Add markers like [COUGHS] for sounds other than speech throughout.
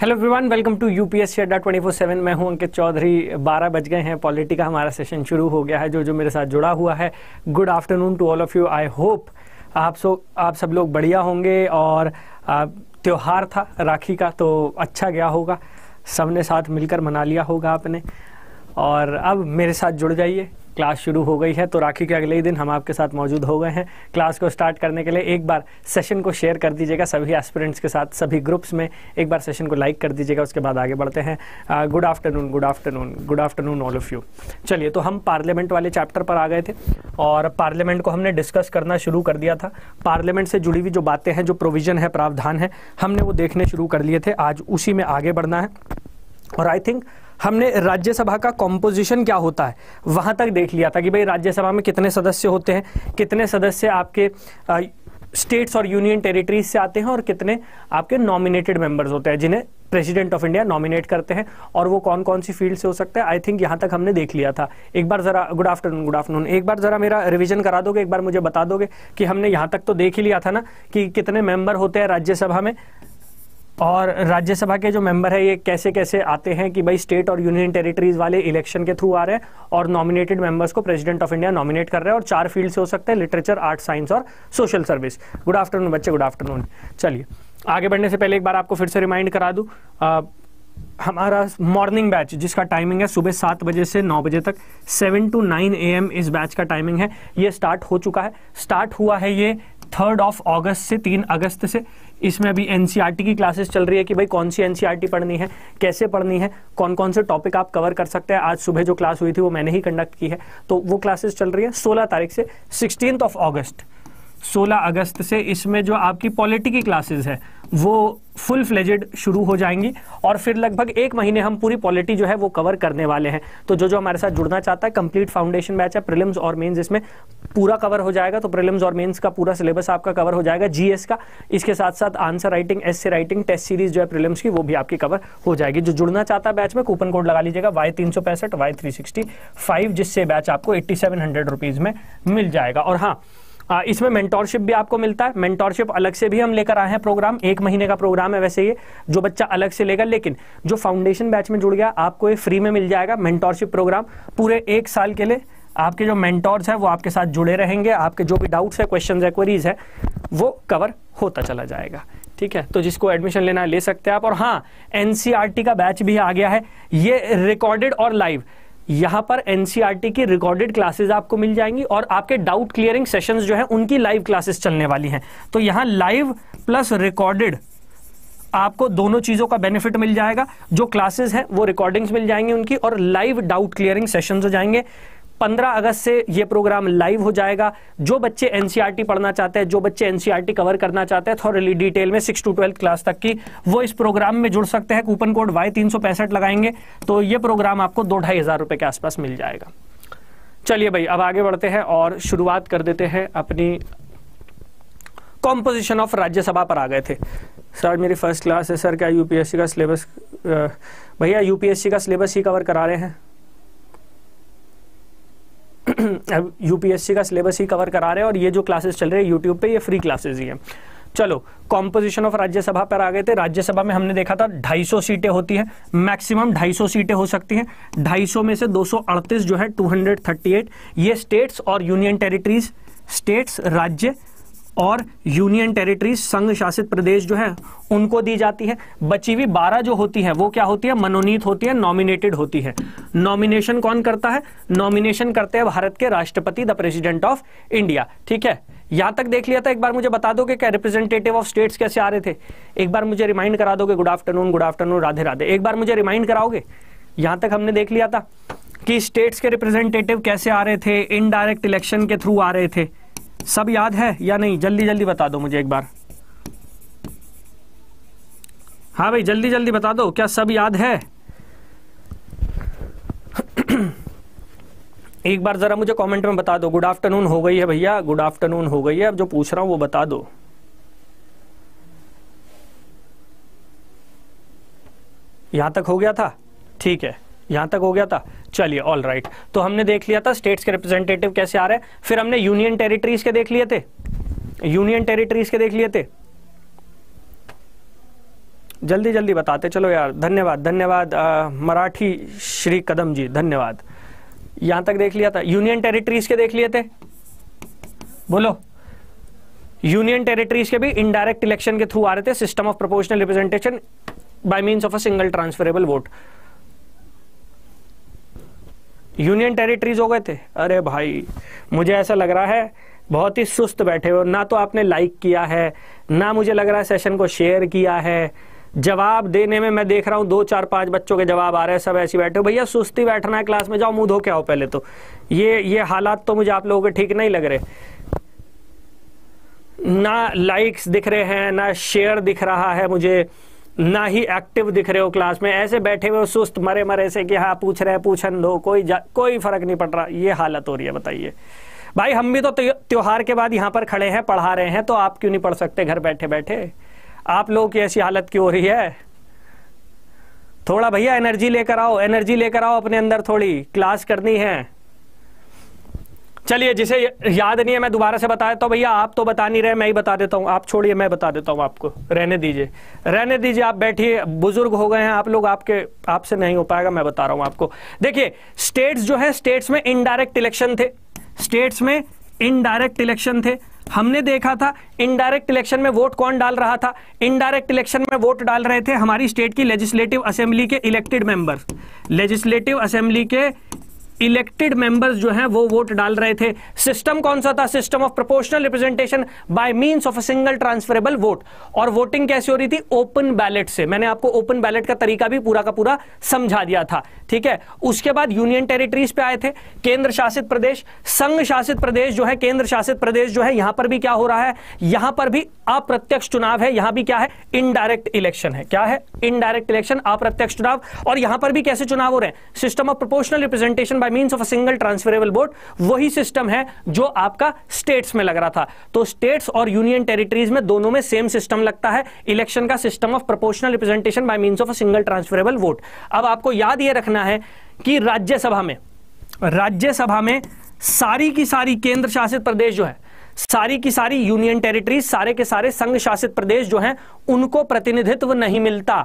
Hello everyone welcome to U P S C Adda twenty four seven मैं हूं अंकित चौधरी बारह बज गए हैं पॉलिटी का हमारा सेशन शुरू हो गया है जो जो मेरे साथ जुड़ा हुआ है good afternoon to all of you I hope आप सो आप सब लोग बढ़िया होंगे और त्यौहार था राखी का तो अच्छा गया होगा सब ने साथ मिलकर मना लिया होगा आपने और अब मेरे साथ जुड़ जाइए क्लास शुरू हो गई है तो राखी के अगले ही दिन हम आपके साथ मौजूद हो गए हैं क्लास को स्टार्ट करने के लिए एक बार सेशन को शेयर कर दीजिएगा सभी एस्पिरेंट्स के साथ सभी ग्रुप्स में एक बार सेशन को लाइक कर दीजिएगा उसके बाद आगे बढ़ते हैं good afternoon good afternoon good afternoon all of you चलिए तो हम पार्लियामेंट वाले चैप्टर पर आ गए थे और पार्लियामेंट को हमने डिस्कस करना शुरू कर दिया था पार्लियामेंट से जुड़ी हुई जो बातें हैं जो प्रोविज़न है प्रावधान है हमने वो देखने शुरू कर लिए थे आज उसी में आगे बढ़ना है और आई थिंक हमने राज्यसभा का कॉम्पोजिशन क्या होता है वहाँ तक देख लिया था कि भाई राज्यसभा में कितने सदस्य होते हैं कितने सदस्य आपके स्टेट्स और यूनियन टेरिटरीज से आते हैं और कितने आपके नॉमिनेटेड मेंबर्स होते हैं जिन्हें प्रेसिडेंट ऑफ इंडिया नॉमिनेट करते हैं और वो कौन कौन सी फील्ड से हो सकते हैं आई थिंक यहाँ तक हमने देख लिया था एक बार जरा गुड आफ्टरनून गुड आफ्टरनून एक बार जरा मेरा रिवीजन करा दोगे एक बार मुझे बता दोगे कि हमने यहाँ तक तो देख ही लिया था ना कि कितने मेंबर होते हैं राज्यसभा में और राज्यसभा के जो मेंबर है ये कैसे कैसे आते हैं कि भाई स्टेट और यूनियन टेरिटरीज वाले इलेक्शन के थ्रू आ रहे हैं और नॉमिनेटेड मेंबर्स को प्रेसिडेंट ऑफ इंडिया नॉमिनेट कर रहे हैं और चार फील्ड से हो सकते हैं लिटरेचर आर्ट साइंस और सोशल सर्विस गुड आफ्टरनून बच्चे गुड आफ्टरनून चलिए आगे बढ़ने से पहले एक बार आपको फिर से रिमाइंड करा दूँ हमारा मॉर्निंग बैच जिसका टाइमिंग है सुबह सात बजे से नौ बजे तक seven to nine A M इस बैच का टाइमिंग है ये स्टार्ट हो चुका है स्टार्ट हुआ है ये थर्ड ऑफ अगस्त से तीन अगस्त से इसमें अभी एनसीईआरटी e की क्लासेस चल रही है कि भाई कौन सी एनसीईआरटी e पढ़नी है कैसे पढ़नी है कौन कौन से टॉपिक आप कवर कर सकते हैं आज सुबह जो क्लास हुई थी वो मैंने ही कंडक्ट की है तो वो क्लासेस चल रही है सोलह तारीख से सिक्सटीन ऑफ ऑगस्ट 16 अगस्त से इसमें जो आपकी पॉलिटी की क्लासेस है वो फुल फ्लेजेड शुरू हो जाएंगी और फिर लगभग एक महीने हम पूरी पॉलिटी जो है वो कवर करने वाले हैं तो जो जो हमारे साथ जुड़ना चाहता है कंप्लीट फाउंडेशन बैच है प्रिलिम्स और मेंस इसमें पूरा कवर हो जाएगा तो प्रिलिम्स और मेंस का पूरा सिलेबस आपका कवर हो जाएगा जीएस का इसके साथ साथ answer writing essay writing test series जो है प्रिलिम्स की वो भी आपकी कवर हो जाएगी जो जुड़ना चाहता है बैच में कूपन कोड लगा लीजिएगा वाई तीन सौ पैंसठ वाई थ्री सिक्सटी फाइव जिससे बैच आपको एट्टी सेवन हंड्रेड रुपीज़ में मिल जाएगा और हाँ इसमें मेंटोरशिप भी आपको मिलता है मेंटोरशिप अलग से भी हम लेकर आए हैं प्रोग्राम एक महीने का प्रोग्राम है वैसे ये जो बच्चा अलग से लेगा लेकिन जो फाउंडेशन बैच में जुड़ गया आपको ये फ्री में मिल जाएगा मेंटोरशिप प्रोग्राम पूरे एक साल के लिए आपके जो मेंटोर्स हैं वो आपके साथ जुड़े रहेंगे आपके जो भी डाउट्स है क्वेश्चन है क्वेरीज है वो कवर होता चला जाएगा ठीक है तो जिसको एडमिशन लेना ले सकते हैं आप और हाँ एनसीआरटी e का बैच भी आ गया है ये रिकॉर्डेड और लाइव यहां पर एनसीईआरटी e की रिकॉर्डेड क्लासेस आपको मिल जाएंगी और आपके डाउट क्लियरिंग सेशंस जो है उनकी लाइव क्लासेस चलने वाली हैं तो यहां लाइव प्लस रिकॉर्डेड आपको दोनों चीज़ों का बेनिफिट मिल जाएगा जो क्लासेस हैं वो रिकॉर्डिंग्स मिल जाएंगी उनकी और लाइव डाउट क्लियरिंग सेशंस हो जाएंगे 15 अगस्त से ये प्रोग्राम लाइव हो जाएगा जो बच्चे एनसीईआरटी e पढ़ना चाहते हैं जो बच्चे एनसीईआरटी कवर e करना चाहते हैं थोड़ी डिटेल में सिक्स टू ट्वेल्थ क्लास तक की वो इस प्रोग्राम में जुड़ सकते हैं कूपन कोड वाई तीन लगाएंगे तो ये प्रोग्राम आपको दो ढाई हजार रुपए के आसपास मिल जाएगा चलिए भाई अब आगे बढ़ते हैं और शुरुआत कर देते हैं अपनी कॉम्पोजिशन ऑफ राज्यसभा पर आ गए थे सर मेरी फर्स्ट क्लास है सर क्या यूपीएससी का सिलेबस भैया यूपीएससी का सिलेबस ही कवर करा रहे हैं अब यूपीएससी का सिलेबस ही कवर करा रहे हैं और ये जो क्लासेस चल रहे हैं यूट्यूब पे ये फ्री क्लासेस ही हैं चलो कॉम्पोजिशन ऑफ राज्यसभा पर आ गए थे राज्यसभा में हमने देखा था 250 सीटें होती हैं मैक्सिमम 250 सीटें हो सकती हैं 250 में से 238 जो है 238 ये स्टेट्स और यूनियन टेरिटरीज स्टेट्स राज्य और यूनियन टेरिटरी संघ शासित प्रदेश जो है उनको दी जाती है बची हुई बारह जो होती है वो क्या होती है मनोनीत होती है नॉमिनेटेड होती है नॉमिनेशन कौन करता है नॉमिनेशन करते हैं भारत के राष्ट्रपति द प्रेसिडेंट ऑफ इंडिया ठीक है यहां तक देख लिया था एक बार मुझे बता दो कि क्या रिप्रेजेंटेटिव ऑफ स्टेट्स कैसे आ रहे थे एक बार मुझे रिमाइंड करा दो good afternoon good afternoon Radhe Radhe एक बार मुझे रिमाइंड कराओगे यहां तक हमने देख लिया था कि स्टेट्स के रिप्रेजेंटेटिव कैसे आ रहे थे इनडायरेक्ट इलेक्शन के थ्रू आ रहे थे सब याद है या नहीं जल्दी जल्दी बता दो मुझे एक बार हाँ भाई जल्दी जल्दी बता दो क्या सब याद है [CLEARS THROAT] एक बार ज़रा मुझे कमेंट में बता दो गुड आफ्टरनून हो गई है भैया गुड आफ्टरनून हो गई है अब जो पूछ रहा हूं वो बता दो यहां तक हो गया था ठीक है यहां तक हो गया था चलिए ऑल राइट तो हमने देख लिया था स्टेट्स के रिप्रेजेंटेटिव कैसे आ रहे हैं फिर हमने यूनियन टेरिटरीज के देख लिए थे यूनियन टेरिटरीज के देख लिए थे जल्दी जल्दी बताते चलो यार धन्यवाद धन्यवाद मराठी श्री कदम जी धन्यवाद यहां तक देख लिया था यूनियन टेरिटरीज के देख लिए थे बोलो यूनियन टेरिटरीज के भी इनडायरेक्ट इलेक्शन के थ्रू आ रहे थे system of proportional representation by means of a single transferable vote union territories हो गए थे अरे भाई मुझे ऐसा लग रहा है बहुत ही सुस्त बैठे हो ना तो आपने लाइक किया है ना मुझे लग रहा है सेशन को शेयर किया है जवाब देने में मैं देख रहा हूँ दो चार पांच बच्चों के जवाब आ रहे हैं सब ऐसे बैठे हो भैया सुस्ती बैठना है क्लास में जाओ मुंह धो के आओ पहले तो ये ये हालात तो मुझे आप लोगों के ठीक नहीं लग रहे ना लाइक्स दिख रहे हैं ना शेयर दिख रहा है मुझे ना ही एक्टिव दिख रहे हो क्लास में ऐसे बैठे हुए सुस्त मरे मरे से कि हाँ पूछ रहे पूछन दो कोई कोई फर्क नहीं पड़ रहा ये हालत हो रही है बताइए भाई हम भी तो त्योहार के बाद यहाँ पर खड़े हैं पढ़ा रहे हैं तो आप क्यों नहीं पढ़ सकते घर बैठे बैठे आप लोगों की ऐसी हालत क्यों हो रही है थोड़ा भैया एनर्जी लेकर आओ एनर्जी लेकर आओ अपने अंदर थोड़ी क्लास करनी है चलिए जिसे याद नहीं है मैं दोबारा से बता देता हूँ तो भैया आप तो बता नहीं रहे मैं ही बता देता हूँ आप छोड़िए मैं बता देता हूँ आपको रहने दीजिए रहने दीजिए आप बैठिए बुजुर्ग हो गए हैं आप लोग आपके आपसे नहीं हो पाएगा मैं बता रहा हूँ आपको देखिए स्टेट्स जो है स्टेट्स में इनडायरेक्ट इलेक्शन थे स्टेट्स में इनडायरेक्ट इलेक्शन थे हमने देखा था इनडायरेक्ट इलेक्शन में वोट कौन डाल रहा था इनडायरेक्ट इलेक्शन में वोट डाल रहे थे हमारी स्टेट की लेजिस्लेटिव असेंबली के इलेक्टेड मेंबर लेजिस्लेटिव असेंबली के इलेक्टेड मेंबर्स जो हैं वो वोट डाल रहे थे सिस्टम कौन सा था system of proportional representation by means of a single transferable vote और वोटिंग कैसे हो रही थी ओपन बैलेट से मैंने आपको ओपन बैलेट का तरीका भी पूरा का पूरा समझा दिया था ठीक है उसके बाद यूनियन टेरिटरीज पे आए थे केंद्र शासित प्रदेश संघ शासित प्रदेश जो है केंद्र शासित प्रदेश जो है यहां पर भी क्या हो रहा है यहां पर भी अप्रत्यक्ष चुनाव है यहां भी क्या है इनडायरेक्ट इलेक्शन है क्या है इनडायरेक्ट इलेक्शन अप्रत्यक्ष चुनाव और यहां पर भी कैसे चुनाव हो रहे हैं system of proportional representation by by means of a single transferable बोर्ड वही सिस्टम है जो आपका स्टेट्स में लग रहा था तो स्टेट्स और यूनियन टेरिटरीज में दोनों में सेम सिस्टम लगता है इलेक्शन का system of proportional representation by means of a single transferable vote अब आपको याद यह रखना है कि राज्यसभा में राज्यसभा में सारी की सारी केंद्र शासित प्रदेश जो है सारी की सारी यूनियन टेरिटरीज सारे के सारे संघ शासित प्रदेश जो हैं उनको प्रतिनिधित्व नहीं मिलता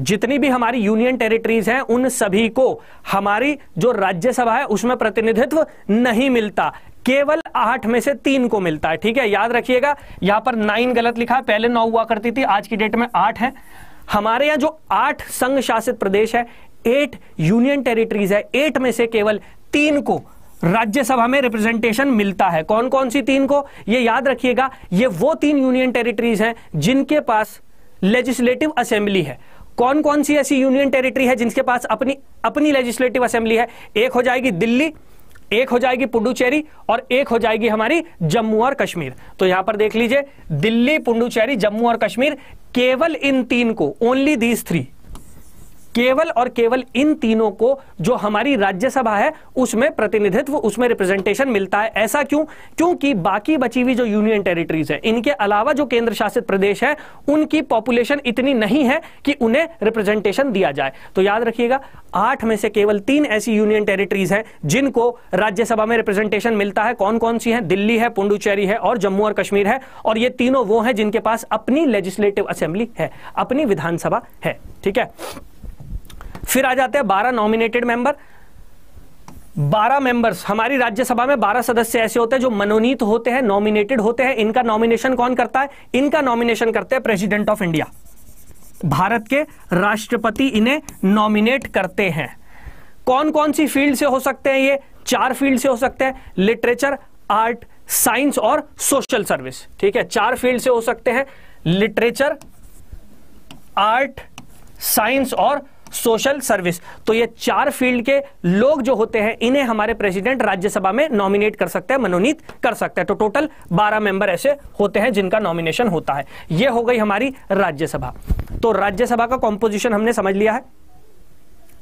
जितनी भी हमारी यूनियन टेरिटरीज हैं उन सभी को हमारी जो राज्यसभा है उसमें प्रतिनिधित्व नहीं मिलता केवल आठ में से तीन को मिलता है ठीक है याद रखिएगा यहां पर नाइन गलत लिखा है पहले नौ हुआ करती थी आज की डेट में आठ है हमारे यहां जो आठ संघ शासित प्रदेश है एट यूनियन टेरिटरीज है एट में से केवल तीन को राज्यसभा में रिप्रेजेंटेशन मिलता है कौन कौन सी तीन को ये याद रखिएगा ये वो तीन यूनियन टेरिटरीज हैं जिनके पास लेजिस्लेटिव असेंबली है कौन कौन सी ऐसी यूनियन टेरिटरी है जिनके पास अपनी अपनी लेजिस्लेटिव असेंबली है एक हो जाएगी दिल्ली एक हो जाएगी पुडुचेरी और एक हो जाएगी हमारी जम्मू और कश्मीर तो यहां पर देख लीजिए दिल्ली पुडुचेरी जम्मू और कश्मीर केवल इन तीन को ओनली दीज थ्री केवल और केवल इन तीनों को जो हमारी राज्यसभा है उसमें प्रतिनिधित्व उसमें रिप्रेजेंटेशन मिलता है ऐसा क्यों क्योंकि बाकी बची हुई जो यूनियन टेरिटरीज है इनके अलावा जो केंद्र शासित प्रदेश है उनकी पॉपुलेशन इतनी नहीं है कि उन्हें रिप्रेजेंटेशन दिया जाए तो याद रखिएगा आठ में से केवल तीन ऐसी यूनियन टेरिटरीज हैं जिनको राज्यसभा में रिप्रेजेंटेशन मिलता है कौन कौन सी है दिल्ली है पुंडुचेरी है और जम्मू और कश्मीर है और ये तीनों वो हैं जिनके पास अपनी लेजिस्लेटिव असेंबली है अपनी विधानसभा है ठीक है फिर आ जाते हैं बारह नॉमिनेटेड मेंबर बारह मेंबर्स हमारी राज्यसभा में बारह सदस्य ऐसे होते हैं जो मनोनीत होते हैं नॉमिनेटेड होते हैं इनका नॉमिनेशन कौन करता है इनका नॉमिनेशन करते हैं प्रेसिडेंट ऑफ इंडिया भारत के राष्ट्रपति इन्हें नॉमिनेट करते हैं कौन कौन सी फील्ड से हो सकते हैं ये चार फील्ड से हो सकते हैं लिटरेचर आर्ट साइंस और सोशल सर्विस ठीक है चार फील्ड से हो सकते हैं लिटरेचर आर्ट साइंस और सोशल सर्विस तो ये चार फील्ड के लोग जो होते हैं इन्हें हमारे प्रेसिडेंट राज्यसभा में नॉमिनेट कर सकते हैं मनोनीत कर सकते हैं तो टोटल बारह मेंबर ऐसे होते हैं जिनका नॉमिनेशन होता है ये हो गई हमारी राज्यसभा तो राज्यसभा का कॉम्पोजिशन हमने समझ लिया है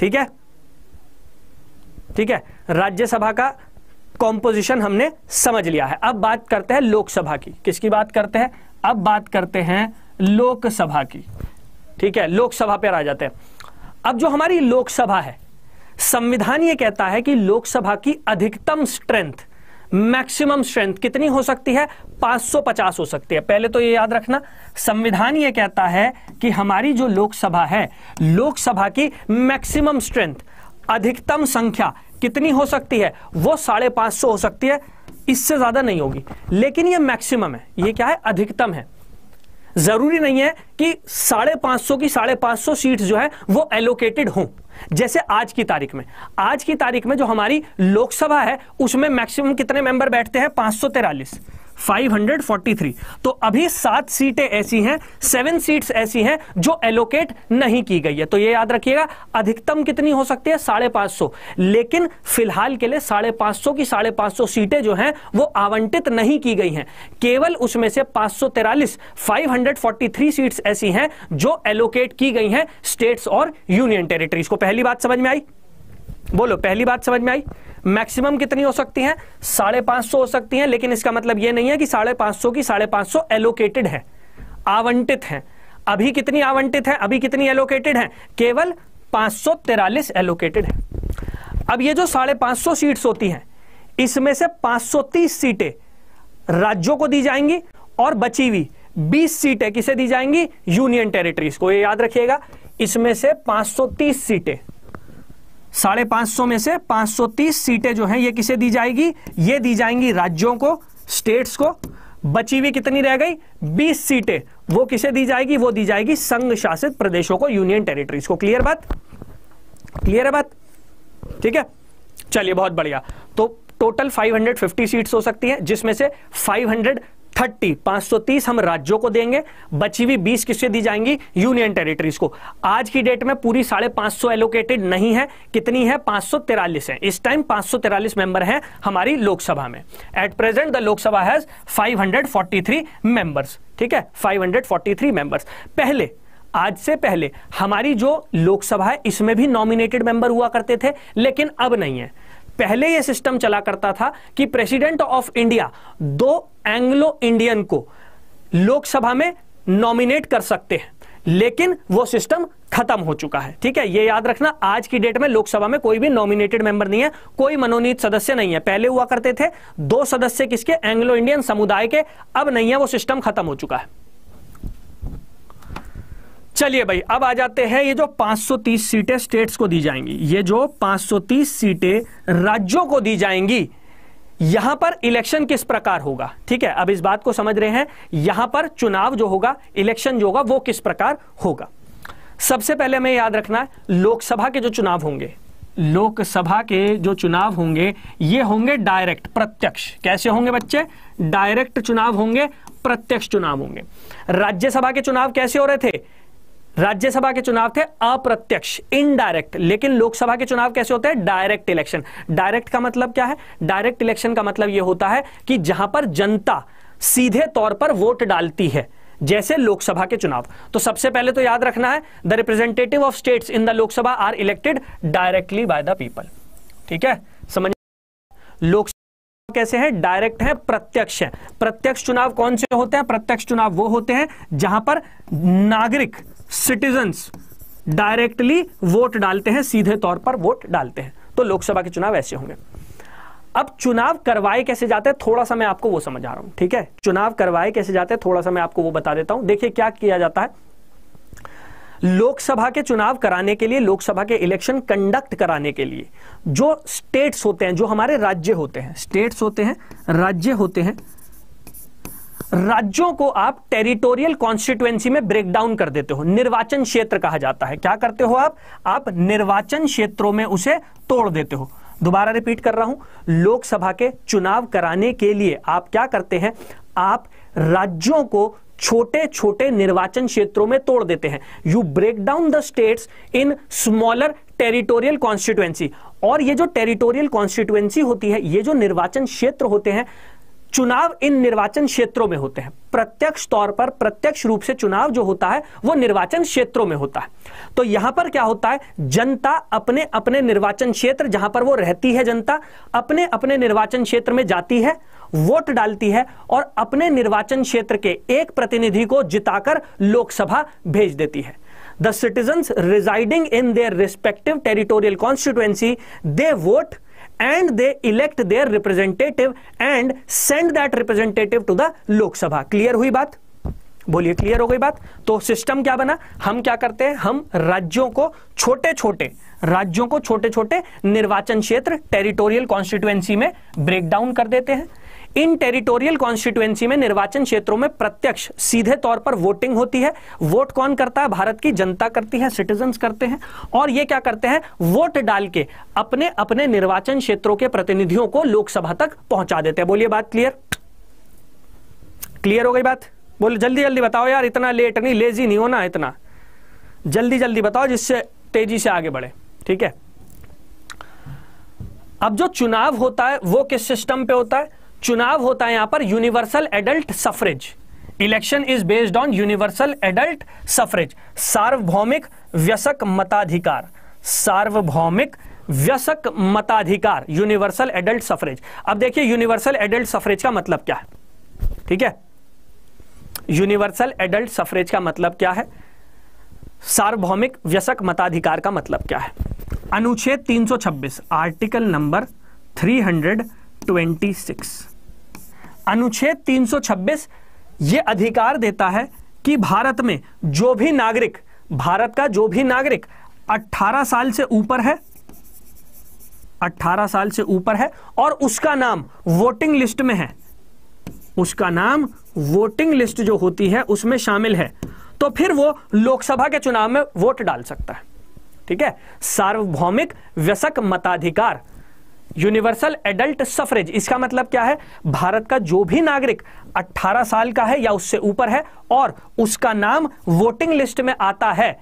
ठीक है ठीक है राज्यसभा का कॉम्पोजिशन हमने समझ लिया है अब बात करते हैं लोकसभा की किसकी बात करते हैं अब बात करते हैं लोकसभा की ठीक है लोकसभा पर आ जाते हैं अब जो हमारी लोकसभा है संविधान यह कहता है कि लोकसभा की अधिकतम स्ट्रेंथ मैक्सिमम स्ट्रेंथ कितनी हो सकती है 550 हो सकती है पहले तो यह याद रखना संविधान यह कहता है कि हमारी जो लोकसभा है लोकसभा की मैक्सिमम स्ट्रेंथ अधिकतम संख्या कितनी हो सकती है वो साढ़े पांच सौ हो सकती है इससे ज्यादा नहीं होगी लेकिन ये मैक्सिमम है ये क्या है अधिकतम है जरूरी नहीं है कि साढ़े पांच सौ की साढ़े पांच सौ सीट जो है वो एलोकेटेड हो जैसे आज की तारीख में आज की तारीख में जो हमारी लोकसभा है उसमें मैक्सिमम कितने मेंबर बैठते हैं पांच सौ तेरालीस 543 तो अभी सात सीटें ऐसी हैं सेवन सीट्स ऐसी हैं जो एलोकेट नहीं की गई है तो ये याद रखिएगा अधिकतम कितनी हो सकती है साढ़े पांच सौ लेकिन फिलहाल के लिए साढ़े पांच सौ की साढ़े पांच सौ सीटें जो हैं वो आवंटित नहीं की गई हैं केवल उसमें से पांच सौ तेरालीस five hundred forty three seats ऐसी हैं जो एलोकेट की गई हैं स्टेट्स और यूनियन टेरिटरीज को पहली बात समझ में आई बोलो पहली बात समझ में आई मैक्सिमम कितनी हो सकती है साढ़े पांच सौ हो सकती है लेकिन इसका मतलब यह नहीं है कि साढ़े पांच सौ की साढ़े पांच सौ एलोकेटेड है आवंटित है अभी कितनी आवंटित है अभी कितनी एलोकेटेड है केवल पांच एलोकेटेड है अब ये जो साढ़े पांच सौ सीट्स होती हैं इसमें से 530 सीटें राज्यों को दी जाएंगी और बची हुई 20 सीटें किसे दी जाएंगी यूनियन टेरिटरीज को ये याद रखिएगा इसमें से 530 सीटें साढ़े पांच सौ में से पांच सौ तीस सीटें जो हैं ये किसे दी जाएगी ये दी जाएंगी राज्यों को स्टेट्स को बची हुई कितनी रह गई बीस सीटें वो किसे दी जाएगी वो दी जाएगी संघ शासित प्रदेशों को यूनियन टेरिटरीज को क्लियर बात क्लियर है बात ठीक है चलिए बहुत बढ़िया तो टोटल 550 सीट्स हो सकती हैं जिसमें से थर्टी पांच हम राज्यों को देंगे बची हुई बीस किससे दी जाएंगी यूनियन टेरिटरीज को आज की डेट में पूरी साढ़े पांच सौ एलोकेटेड नहीं है कितनी है पांच है इस टाइम पांच मेंबर हैं हमारी लोकसभा में at present the Lok Sabha has 543 members ठीक है 543 मेंबर्स पहले आज से पहले हमारी जो लोकसभा है इसमें भी नॉमिनेटेड मेंबर हुआ करते थे लेकिन अब नहीं है पहले यह सिस्टम चला करता था कि प्रेसिडेंट ऑफ इंडिया दो एंग्लो इंडियन को लोकसभा में नॉमिनेट कर सकते हैं लेकिन वो सिस्टम खत्म हो चुका है ठीक है ये याद रखना आज की डेट में लोकसभा में कोई भी नॉमिनेटेड मेंबर नहीं है कोई मनोनीत सदस्य नहीं है पहले हुआ करते थे दो सदस्य किसके एंग्लो इंडियन समुदाय के अब नहीं है वो सिस्टम खत्म हो चुका है चलिए भाई अब आ जाते हैं ये जो 530 सीटें स्टेट्स को दी जाएंगी ये जो 530 सीटें राज्यों को दी जाएंगी यहां पर इलेक्शन किस प्रकार होगा ठीक है अब इस बात को समझ रहे हैं यहां पर चुनाव जो होगा इलेक्शन जो होगा वो किस प्रकार होगा सबसे पहले हमें याद रखना है लोकसभा के जो चुनाव होंगे लोकसभा के जो चुनाव होंगे ये होंगे डायरेक्ट प्रत्यक्ष कैसे होंगे बच्चे डायरेक्ट चुनाव होंगे प्रत्यक्ष चुनाव होंगे राज्यसभा के चुनाव कैसे हो रहे थे राज्यसभा के चुनाव थे अप्रत्यक्ष इनडायरेक्ट लेकिन लोकसभा के चुनाव कैसे होते हैं डायरेक्ट इलेक्शन डायरेक्ट का मतलब क्या है डायरेक्ट इलेक्शन का मतलब यह होता है कि जहां पर जनता सीधे तौर पर वोट डालती है जैसे लोकसभा के चुनाव तो सबसे पहले तो याद रखना है the representative of states in the Lok Sabha are elected directly by the people ठीक है समझ लोकसभा कैसे है डायरेक्ट है प्रत्यक्ष है प्रत्यक्ष चुनाव कौन से होते हैं प्रत्यक्ष चुनाव वो होते हैं जहां पर नागरिक सिटीजन्स डायरेक्टली वोट डालते हैं सीधे तौर पर वोट डालते हैं तो लोकसभा के चुनाव ऐसे होंगे अब चुनाव करवाए कैसे जाते हैं थोड़ा सा मैं आपको वो समझ आ रहा हूं ठीक है चुनाव करवाए कैसे जाते हैं थोड़ा सा मैं आपको वो बता देता हूं देखिए क्या किया जाता है लोकसभा के चुनाव कराने के लिए लोकसभा के इलेक्शन कंडक्ट कराने के लिए जो स्टेट्स होते हैं जो हमारे राज्य होते हैं स्टेट्स होते हैं राज्य होते हैं राज्यों को आप टेरिटोरियल कॉन्स्टिट्युएंसी में ब्रेक डाउन कर देते हो निर्वाचन क्षेत्र कहा जाता है क्या करते हो आप आप निर्वाचन क्षेत्रों में उसे तोड़ देते हो दोबारा रिपीट कर रहा हूं लोकसभा के चुनाव कराने के लिए आप क्या करते हैं आप राज्यों को छोटे छोटे निर्वाचन क्षेत्रों में तोड़ देते हैं you break down the states in smaller territorial constituency और ये जो टेरिटोरियल कॉन्स्टिट्युएंसी होती है ये जो निर्वाचन क्षेत्र होते हैं चुनाव इन निर्वाचन क्षेत्रों में होते हैं प्रत्यक्ष तौर पर प्रत्यक्ष रूप से चुनाव जो होता है वो निर्वाचन क्षेत्रों में होता है तो यहां पर क्या होता है जनता अपने अपने निर्वाचन क्षेत्र जहां पर वो रहती है जनता अपने अपने निर्वाचन क्षेत्र में जाती है वोट डालती है और अपने निर्वाचन क्षेत्र के एक प्रतिनिधि को जिताकर लोकसभा भेज देती है the citizen residing in their respective territorial constituency they vote and they elect their representative and send that representative to the Lok Sabha clear हुई बात बोलिए क्लियर हो गई बात तो सिस्टम क्या बना हम क्या करते हैं हम राज्यों को छोटे छोटे राज्यों को छोटे छोटे निर्वाचन क्षेत्र टेरिटोरियल कॉन्स्टिट्युएंसी में ब्रेक डाउन कर देते हैं इन टेरिटोरियल कॉन्स्टिट्युएंसी में निर्वाचन क्षेत्रों में प्रत्यक्ष सीधे तौर पर वोटिंग होती है वोट कौन करता है भारत की जनता करती है सिटीजन करते हैं और ये क्या करते हैं वोट डाल के अपने अपने निर्वाचन क्षेत्रों के प्रतिनिधियों को लोकसभा तक पहुंचा देते हैं बोलिए बात क्लियर क्लियर हो गई बात बोलो जल्दी जल्दी बताओ यार इतना लेट नहीं लेजी नहीं होना इतना जल्दी जल्दी बताओ जिससे तेजी से आगे बढ़े ठीक है अब जो चुनाव होता है वो किस सिस्टम पे होता है चुनाव होता है यहां पर universal adult suffrage election is based on universal adult suffrage सार्वभौमिक व्यसक मताधिकार सार्वभौमिक व्यसक मताधिकार यूनिवर्सल एडल्ट सफरेज अब देखिए यूनिवर्सल एडल्ट सफरेज का मतलब क्या है ठीक है यूनिवर्सल एडल्ट सफरेज का मतलब क्या है सार्वभौमिक व्यसक मताधिकार का मतलब क्या है अनुच्छेद 326 आर्टिकल नंबर 326 अनुच्छेद 326 ये अधिकार देता है कि भारत में जो भी नागरिक भारत का जो भी नागरिक 18 साल से ऊपर है 18 साल से ऊपर है और उसका नाम वोटिंग लिस्ट में है उसका नाम वोटिंग लिस्ट जो होती है उसमें शामिल है तो फिर वो लोकसभा के चुनाव में वोट डाल सकता है ठीक है सार्वभौमिक व्यसक मताधिकार यूनिवर्सल एडल्ट सफरेज इसका मतलब क्या है भारत का जो भी नागरिक 18 साल का है या उससे ऊपर है और उसका नाम वोटिंग लिस्ट में आता है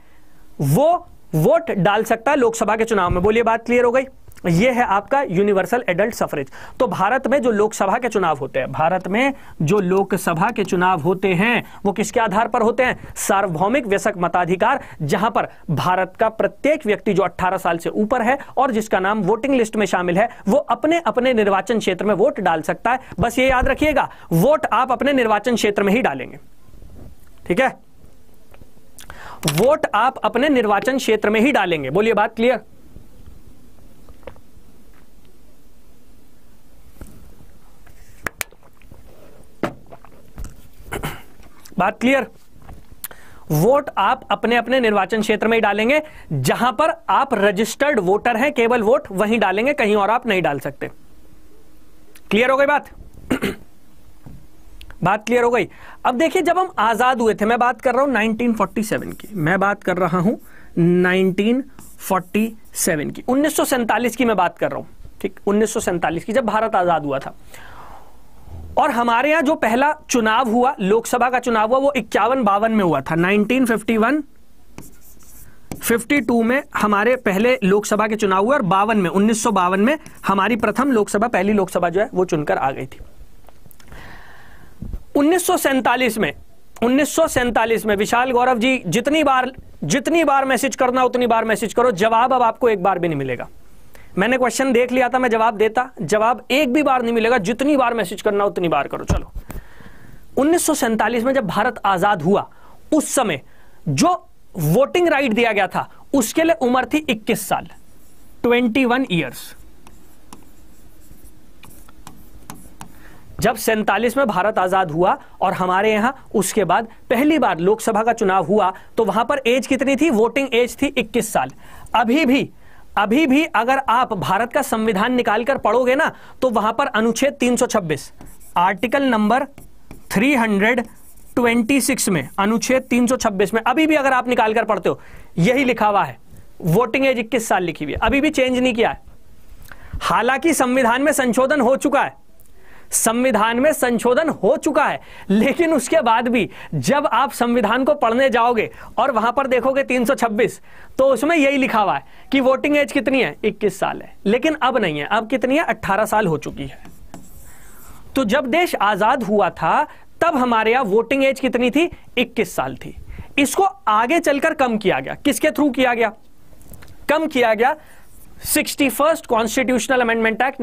वो वोट डाल सकता है लोकसभा के चुनाव में बोलिए बात क्लियर हो गई यह है आपका यूनिवर्सल एडल्ट सफरेज तो भारत में जो लोकसभा के चुनाव होते हैं भारत में जो लोकसभा के चुनाव होते हैं वो किसके आधार पर होते हैं सार्वभौमिक व्यसक मताधिकार जहां पर भारत का प्रत्येक व्यक्ति जो 18 साल से ऊपर है और जिसका नाम वोटिंग लिस्ट में शामिल है वो अपने अपने निर्वाचन क्षेत्र में वोट डाल सकता है बस ये याद रखिएगा वोट आप अपने निर्वाचन क्षेत्र में ही डालेंगे ठीक है वोट आप अपने निर्वाचन क्षेत्र में ही डालेंगे बोलिए बात क्लियर बात क्लियर वोट आप अपने अपने निर्वाचन क्षेत्र में ही डालेंगे जहां पर आप रजिस्टर्ड वोटर हैं केवल वोट वहीं डालेंगे कहीं और आप नहीं डाल सकते क्लियर हो गई बात [CLEARS THROAT] बात क्लियर हो गई अब देखिए जब हम आजाद हुए थे मैं बात कर रहा हूं 1947 की मैं बात कर रहा हूं 1947 की उन्नीस की मैं बात कर रहा हूं ठीक उन्नीस की जब भारत आजाद हुआ था और हमारे यहां जो पहला चुनाव हुआ लोकसभा का चुनाव हुआ वो इक्यावन बावन में हुआ था 1951 52 में हमारे पहले लोकसभा के चुनाव हुए और बावन में उन्नीस में हमारी प्रथम लोकसभा पहली लोकसभा जो है वो चुनकर आ गई थी उन्नीस में उन्नीस में विशाल गौरव जी जितनी बार जितनी बार मैसेज करना उतनी बार मैसेज करो जवाब अब आपको एक बार भी नहीं मिलेगा मैंने क्वेश्चन देख लिया था मैं जवाब देता जवाब एक भी बार नहीं मिलेगा जितनी बार मैसेज करना उतनी बार करो चलो उन्नीस में जब भारत आजाद हुआ उस समय जो वोटिंग राइट दिया गया था उसके लिए उम्र थी 21 साल 21 वन ईयर्स जब सैंतालीस में भारत आजाद हुआ और हमारे यहां उसके बाद पहली बार लोकसभा का चुनाव हुआ तो वहां पर एज कितनी थी वोटिंग एज थी 21 साल अभी भी अभी भी अगर आप भारत का संविधान निकालकर पढ़ोगे ना तो वहां पर अनुच्छेद 326 आर्टिकल नंबर 326 में अनुच्छेद 326 में अभी भी अगर आप निकालकर पढ़ते हो यही लिखा हुआ है वोटिंग एज इक्कीस साल लिखी हुई है अभी भी चेंज नहीं किया है हालांकि संविधान में संशोधन हो चुका है संविधान में संशोधन हो चुका है लेकिन उसके बाद भी जब आप संविधान को पढ़ने जाओगे और वहां पर देखोगे 326 तो उसमें यही लिखा हुआ है कि वोटिंग एज कितनी है 21 साल है लेकिन अब नहीं है अब कितनी है 18 साल हो चुकी है तो जब देश आजाद हुआ था तब हमारे यहां वोटिंग एज कितनी थी इक्कीस साल थी इसको आगे चलकर कम किया गया किसके थ्रू किया गया कम किया गया sixty first constitutional amendment act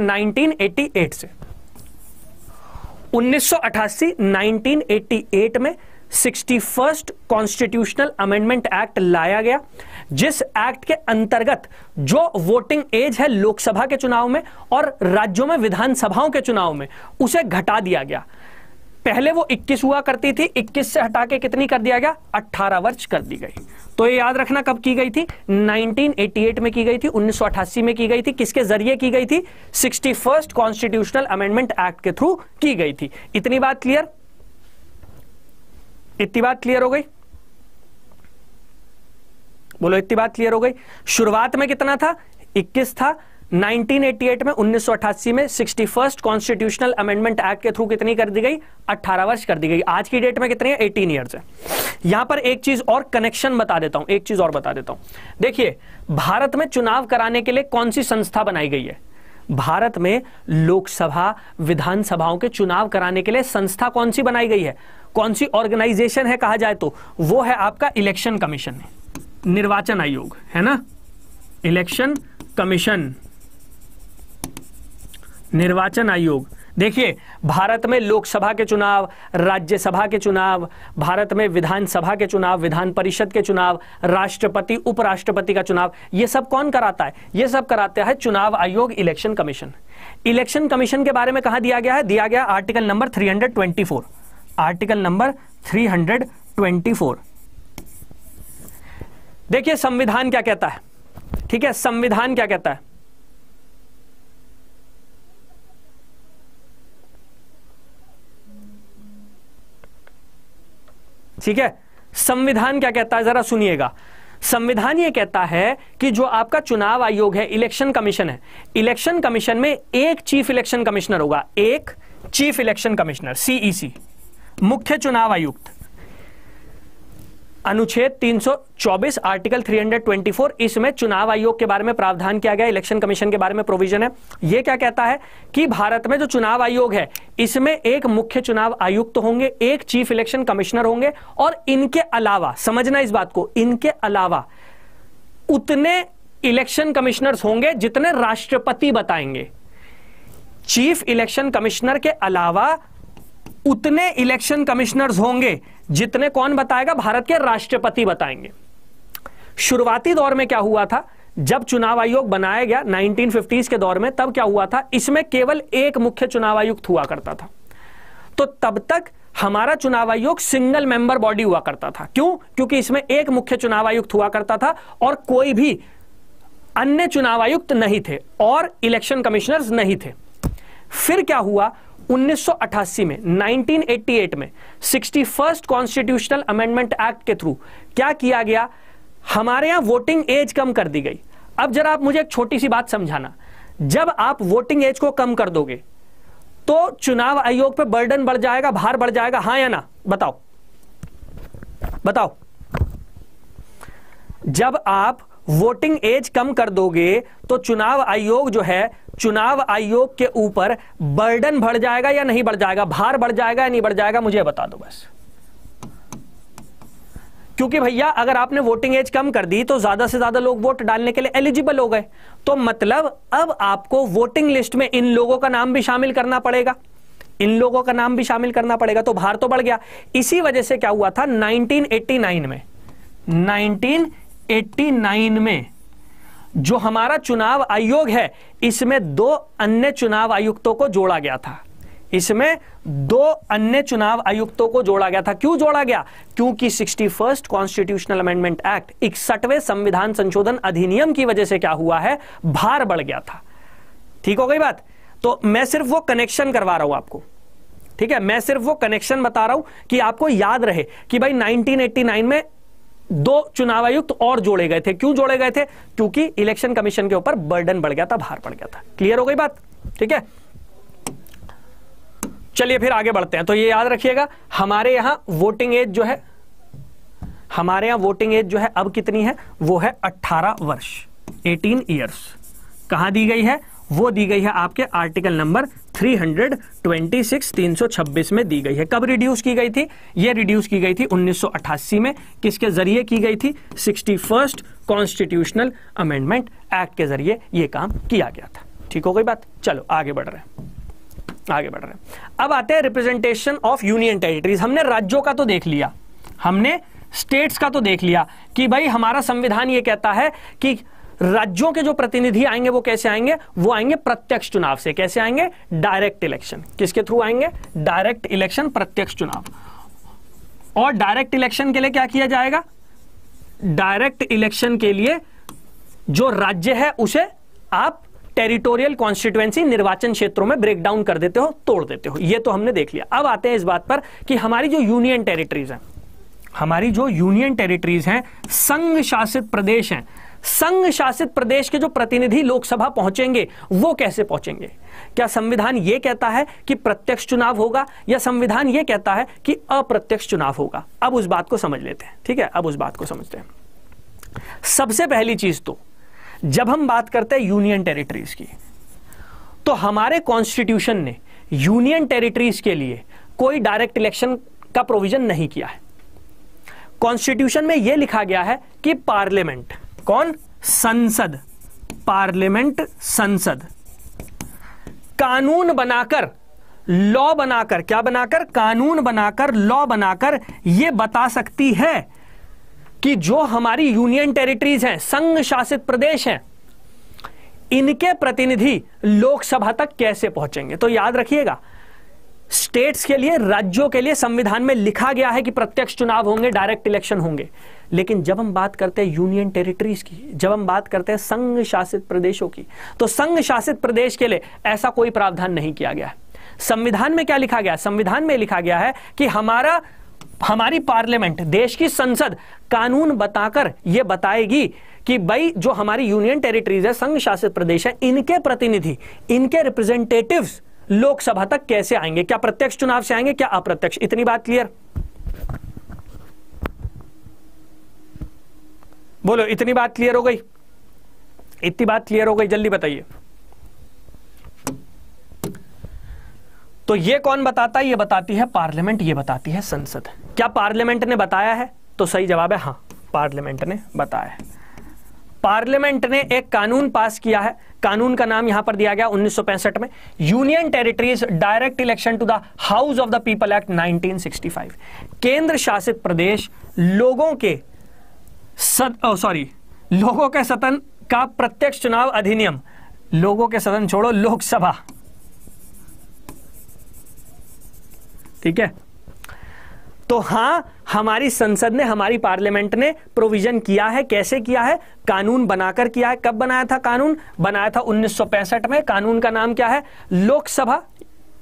1988 से 1988 1988 में फर्स्ट कॉन्स्टिट्यूशनल अमेंडमेंट एक्ट लाया गया जिस एक्ट के अंतर्गत जो वोटिंग एज है लोकसभा के चुनाव में और राज्यों में विधानसभाओं के चुनाव में उसे घटा दिया गया पहले वो 21 हुआ करती थी 21 से हटा के कितनी कर दिया गया 18 वर्ष कर दी गई तो ये याद रखना कब की गई थी 1988 में की गई थी 1988 में की गई थी किसके जरिए की गई थी sixty first constitutional amendment act के थ्रू की गई थी इतनी बात क्लियर इतनी बात क्लियर हो गई बोलो इतनी बात क्लियर हो गई शुरुआत में कितना था 21 था 1988 में 1988 में sixty first constitutional amendment act के थ्रू कितनी कर दी गई 18 वर्ष कर दी गई आज की डेट में कितनी है 18 ईयर्स है यहां पर एक चीज और कनेक्शन बता देता हूं एक चीज और बता देता हूं देखिए भारत में चुनाव कराने के लिए कौन सी संस्था बनाई गई है भारत में लोकसभा विधानसभाओं के चुनाव कराने के लिए संस्था कौन सी बनाई गई है कौन सी ऑर्गेनाइजेशन है कहा जाए तो वो है आपका इलेक्शन कमीशन निर्वाचन आयोग है ना इलेक्शन कमीशन निर्वाचन आयोग देखिए भारत में लोकसभा के चुनाव राज्यसभा के चुनाव भारत में विधानसभा के चुनाव विधान परिषद के चुनाव राष्ट्रपति उपराष्ट्रपति का चुनाव ये सब कौन कराता है ये सब कराता है चुनाव आयोग इलेक्शन कमीशन इलेक्शन कमीशन के बारे में कहा दिया गया है दिया गया आर्टिकल नंबर 324 आर्टिकल नंबर 324 देखिए संविधान क्या कहता है ठीक है संविधान क्या कहता है ठीक है संविधान क्या कहता है जरा सुनिएगा संविधान यह कहता है कि जो आपका चुनाव आयोग है इलेक्शन कमीशन है इलेक्शन कमीशन में एक चीफ इलेक्शन कमिश्नर होगा एक chief election commissioner CEC e मुख्य चुनाव आयुक्त अनुच्छेद 324 आर्टिकल 324 इसमें चुनाव आयोग के बारे में प्रावधान किया गया इलेक्शन कमीशन के बारे में प्रोविजन है यह क्या कहता है कि भारत में जो चुनाव आयोग है इसमें एक मुख्य चुनाव आयुक्त तो होंगे एक चीफ इलेक्शन कमिश्नर होंगे और इनके अलावा समझना इस बात को इनके अलावा उतने इलेक्शन कमिश्नर होंगे जितने राष्ट्रपति बताएंगे चीफ इलेक्शन कमिश्नर के अलावा उतने इलेक्शन कमिश्नर्स होंगे जितने कौन बताएगा भारत के राष्ट्रपति बताएंगे शुरुआती दौर में क्या हुआ था जब चुनाव आयोग बनाया गया 1950s के दौर में तब क्या हुआ था इसमें केवल एक मुख्य चुनाव आयुक्त हुआ करता था तो तब तक हमारा चुनाव आयोग सिंगल मेंबर बॉडी हुआ करता था क्यों क्योंकि इसमें एक मुख्य चुनाव आयुक्त हुआ करता था और कोई भी अन्य चुनाव आयुक्त नहीं थे और इलेक्शन कमिश्नर्स नहीं थे फिर क्या हुआ 1988 में 1988 में 61 कॉन्स्टिट्यूशनल अमेंडमेंट एक्ट के थ्रू क्या किया गया हमारे यहां वोटिंग एज कम कर दी गई अब जरा आप मुझे एक छोटी सी बात समझाना जब आप वोटिंग एज को कम कर दोगे तो चुनाव आयोग पे बर्डन बढ़ जाएगा भार बढ़ जाएगा हां या ना बताओ बताओ जब आप वोटिंग एज कम कर दोगे तो चुनाव आयोग जो है चुनाव आयोग के ऊपर बर्डन बढ़ जाएगा या नहीं बढ़ जाएगा भार बढ़ जाएगा या नहीं बढ़ जाएगा मुझे बता दो बस क्योंकि भैया अगर आपने वोटिंग एज कम कर दी तो ज्यादा से ज्यादा लोग वोट डालने के लिए एलिजिबल हो गए तो मतलब अब आपको वोटिंग लिस्ट में इन लोगों का नाम भी शामिल करना पड़ेगा इन लोगों का नाम भी शामिल करना पड़ेगा तो भार तो बढ़ गया इसी वजह से क्या हुआ था 1989 में 1989 में जो हमारा चुनाव आयोग है इसमें दो अन्य चुनाव आयुक्तों को जोड़ा गया था इसमें दो अन्य चुनाव आयुक्तों को जोड़ा गया था क्यों जोड़ा गया क्योंकि sixty first constitutional amendment act इकसठवें संविधान संशोधन अधिनियम की वजह से क्या हुआ है भार बढ़ गया था ठीक हो गई बात तो मैं सिर्फ वो कनेक्शन करवा रहा हूं आपको ठीक है मैं सिर्फ वो कनेक्शन बता रहा हूं कि आपको याद रहे कि भाई 1989 में दो चुनाव आयुक्त और जोड़े गए थे क्यों जोड़े गए थे क्योंकि इलेक्शन कमीशन के ऊपर बर्डन बढ़ गया था भार पड़ गया था क्लियर हो गई बात ठीक है चलिए फिर आगे बढ़ते हैं तो ये याद रखिएगा हमारे यहां वोटिंग एज जो है हमारे यहां वोटिंग एज जो है अब कितनी है वो है 18 वर्ष 18 ईयर्स कहां दी गई है वो दी गई है आपके आर्टिकल नंबर 326 में दी गई है कब रिड्यूस की गई थी यह रिड्यूस की गई थी 1988 में किसके जरिए की गई थी फर्स्ट कॉन्स्टिट्यूशनल अमेंडमेंट एक्ट के जरिए यह काम किया गया था ठीक हो गई बात चलो आगे बढ़ रहे हैं आगे बढ़ रहे हैं अब आते हैं रिप्रेजेंटेशन ऑफ यूनियन टेरिटरीज हमने राज्यों का तो देख लिया हमने स्टेट्स का तो देख लिया कि भाई हमारा संविधान ये कहता है कि राज्यों के जो प्रतिनिधि आएंगे वो कैसे आएंगे वो आएंगे प्रत्यक्ष चुनाव से कैसे आएंगे डायरेक्ट इलेक्शन किसके थ्रू आएंगे डायरेक्ट इलेक्शन प्रत्यक्ष चुनाव और डायरेक्ट इलेक्शन के लिए क्या किया जाएगा डायरेक्ट इलेक्शन के लिए जो राज्य है उसे आप टेरिटोरियल कॉन्स्टिट्युएंसी निर्वाचन क्षेत्रों में ब्रेकडाउन कर देते हो तोड़ देते हो यह तो हमने देख लिया अब आते हैं इस बात पर कि हमारी जो यूनियन टेरिटरीज हैं हमारी जो यूनियन टेरिटरीज हैं संघ शासित प्रदेश हैं संघ शासित प्रदेश के जो प्रतिनिधि लोकसभा पहुंचेंगे वो कैसे पहुंचेंगे क्या संविधान यह कहता है कि प्रत्यक्ष चुनाव होगा या संविधान यह कहता है कि अप्रत्यक्ष चुनाव होगा अब उस बात को समझ लेते हैं ठीक है अब उस बात को समझते हैं सबसे पहली चीज तो जब हम बात करते हैं यूनियन टेरिटरीज की तो हमारे कॉन्स्टिट्यूशन ने यूनियन टेरिटरीज के लिए कोई डायरेक्ट इलेक्शन का प्रोविजन नहीं किया है कॉन्स्टिट्यूशन में यह लिखा गया है कि पार्लियामेंट कौन संसद पार्लियामेंट संसद कानून बनाकर लॉ बनाकर क्या बनाकर कानून बनाकर लॉ बनाकर यह बता सकती है कि जो हमारी यूनियन टेरिटरीज हैं संघ शासित प्रदेश हैं इनके प्रतिनिधि लोकसभा तक कैसे पहुंचेंगे तो याद रखिएगा स्टेट्स के लिए राज्यों के लिए संविधान में लिखा गया है कि प्रत्यक्ष चुनाव होंगे डायरेक्ट इलेक्शन होंगे लेकिन जब हम बात करते हैं यूनियन टेरिटरीज की जब हम बात करते हैं संघ शासित प्रदेशों की तो संघ शासित प्रदेश के लिए ऐसा कोई प्रावधान नहीं किया गया संविधान में क्या लिखा गया संविधान में लिखा गया है कि हमारा हमारी पार्लियामेंट देश की संसद कानून बताकर यह बताएगी कि भाई जो हमारी यूनियन टेरिटरीज है संघ शासित प्रदेश है इनके प्रतिनिधि इनके रिप्रेजेंटेटिव्स लोकसभा तक कैसे आएंगे क्या प्रत्यक्ष चुनाव से आएंगे क्या अप्रत्यक्ष इतनी बात क्लियर बोलो इतनी बात क्लियर हो गई इतनी बात क्लियर हो गई जल्दी बताइए तो ये कौन बताता है ये बताती है पार्लियामेंट ये बताती है संसद क्या पार्लियामेंट ने बताया है तो सही जवाब है हां पार्लियामेंट ने बताया है पार्लियामेंट ने एक कानून पास किया है कानून का नाम यहां पर दिया गया 1965 में union territories direct election to the house of the people act 1965 केंद्र शासित प्रदेश लोगों के सॉरी लोगों के सदन का प्रत्यक्ष चुनाव अधिनियम लोगों के सदन छोड़ो लोकसभा ठीक है तो हां हमारी संसद ने हमारी पार्लियामेंट ने प्रोविजन किया है कैसे किया है कानून बनाकर किया है कब बनाया था कानून बनाया था 1965 में कानून का नाम क्या है लोकसभा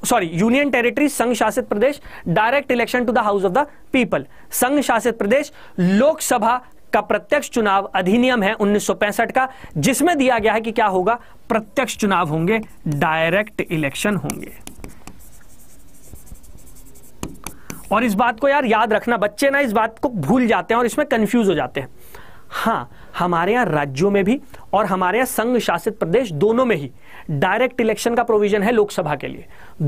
सॉरी यूनियन टेरिटरी संघ शासित प्रदेश direct election to the house of the people संघ शासित प्रदेश लोकसभा का प्रत्यक्ष चुनाव अधिनियम है 1965 का जिसमें दिया गया है कि क्या होगा प्रत्यक्ष चुनाव होंगे डायरेक्ट इलेक्शन होंगे और इस बात को यार याद रखना बच्चे ना इस बात को भूल जाते हैं और इसमें कंफ्यूज हो जाते हैं हाँ हमारे यहाँ राज्यों में भी और हमारे यहाँ संघ शासित प्रदेश दोनों में ही डायरेक्ट इलेक्शन का प्रोविजन है लोकसभा के लिए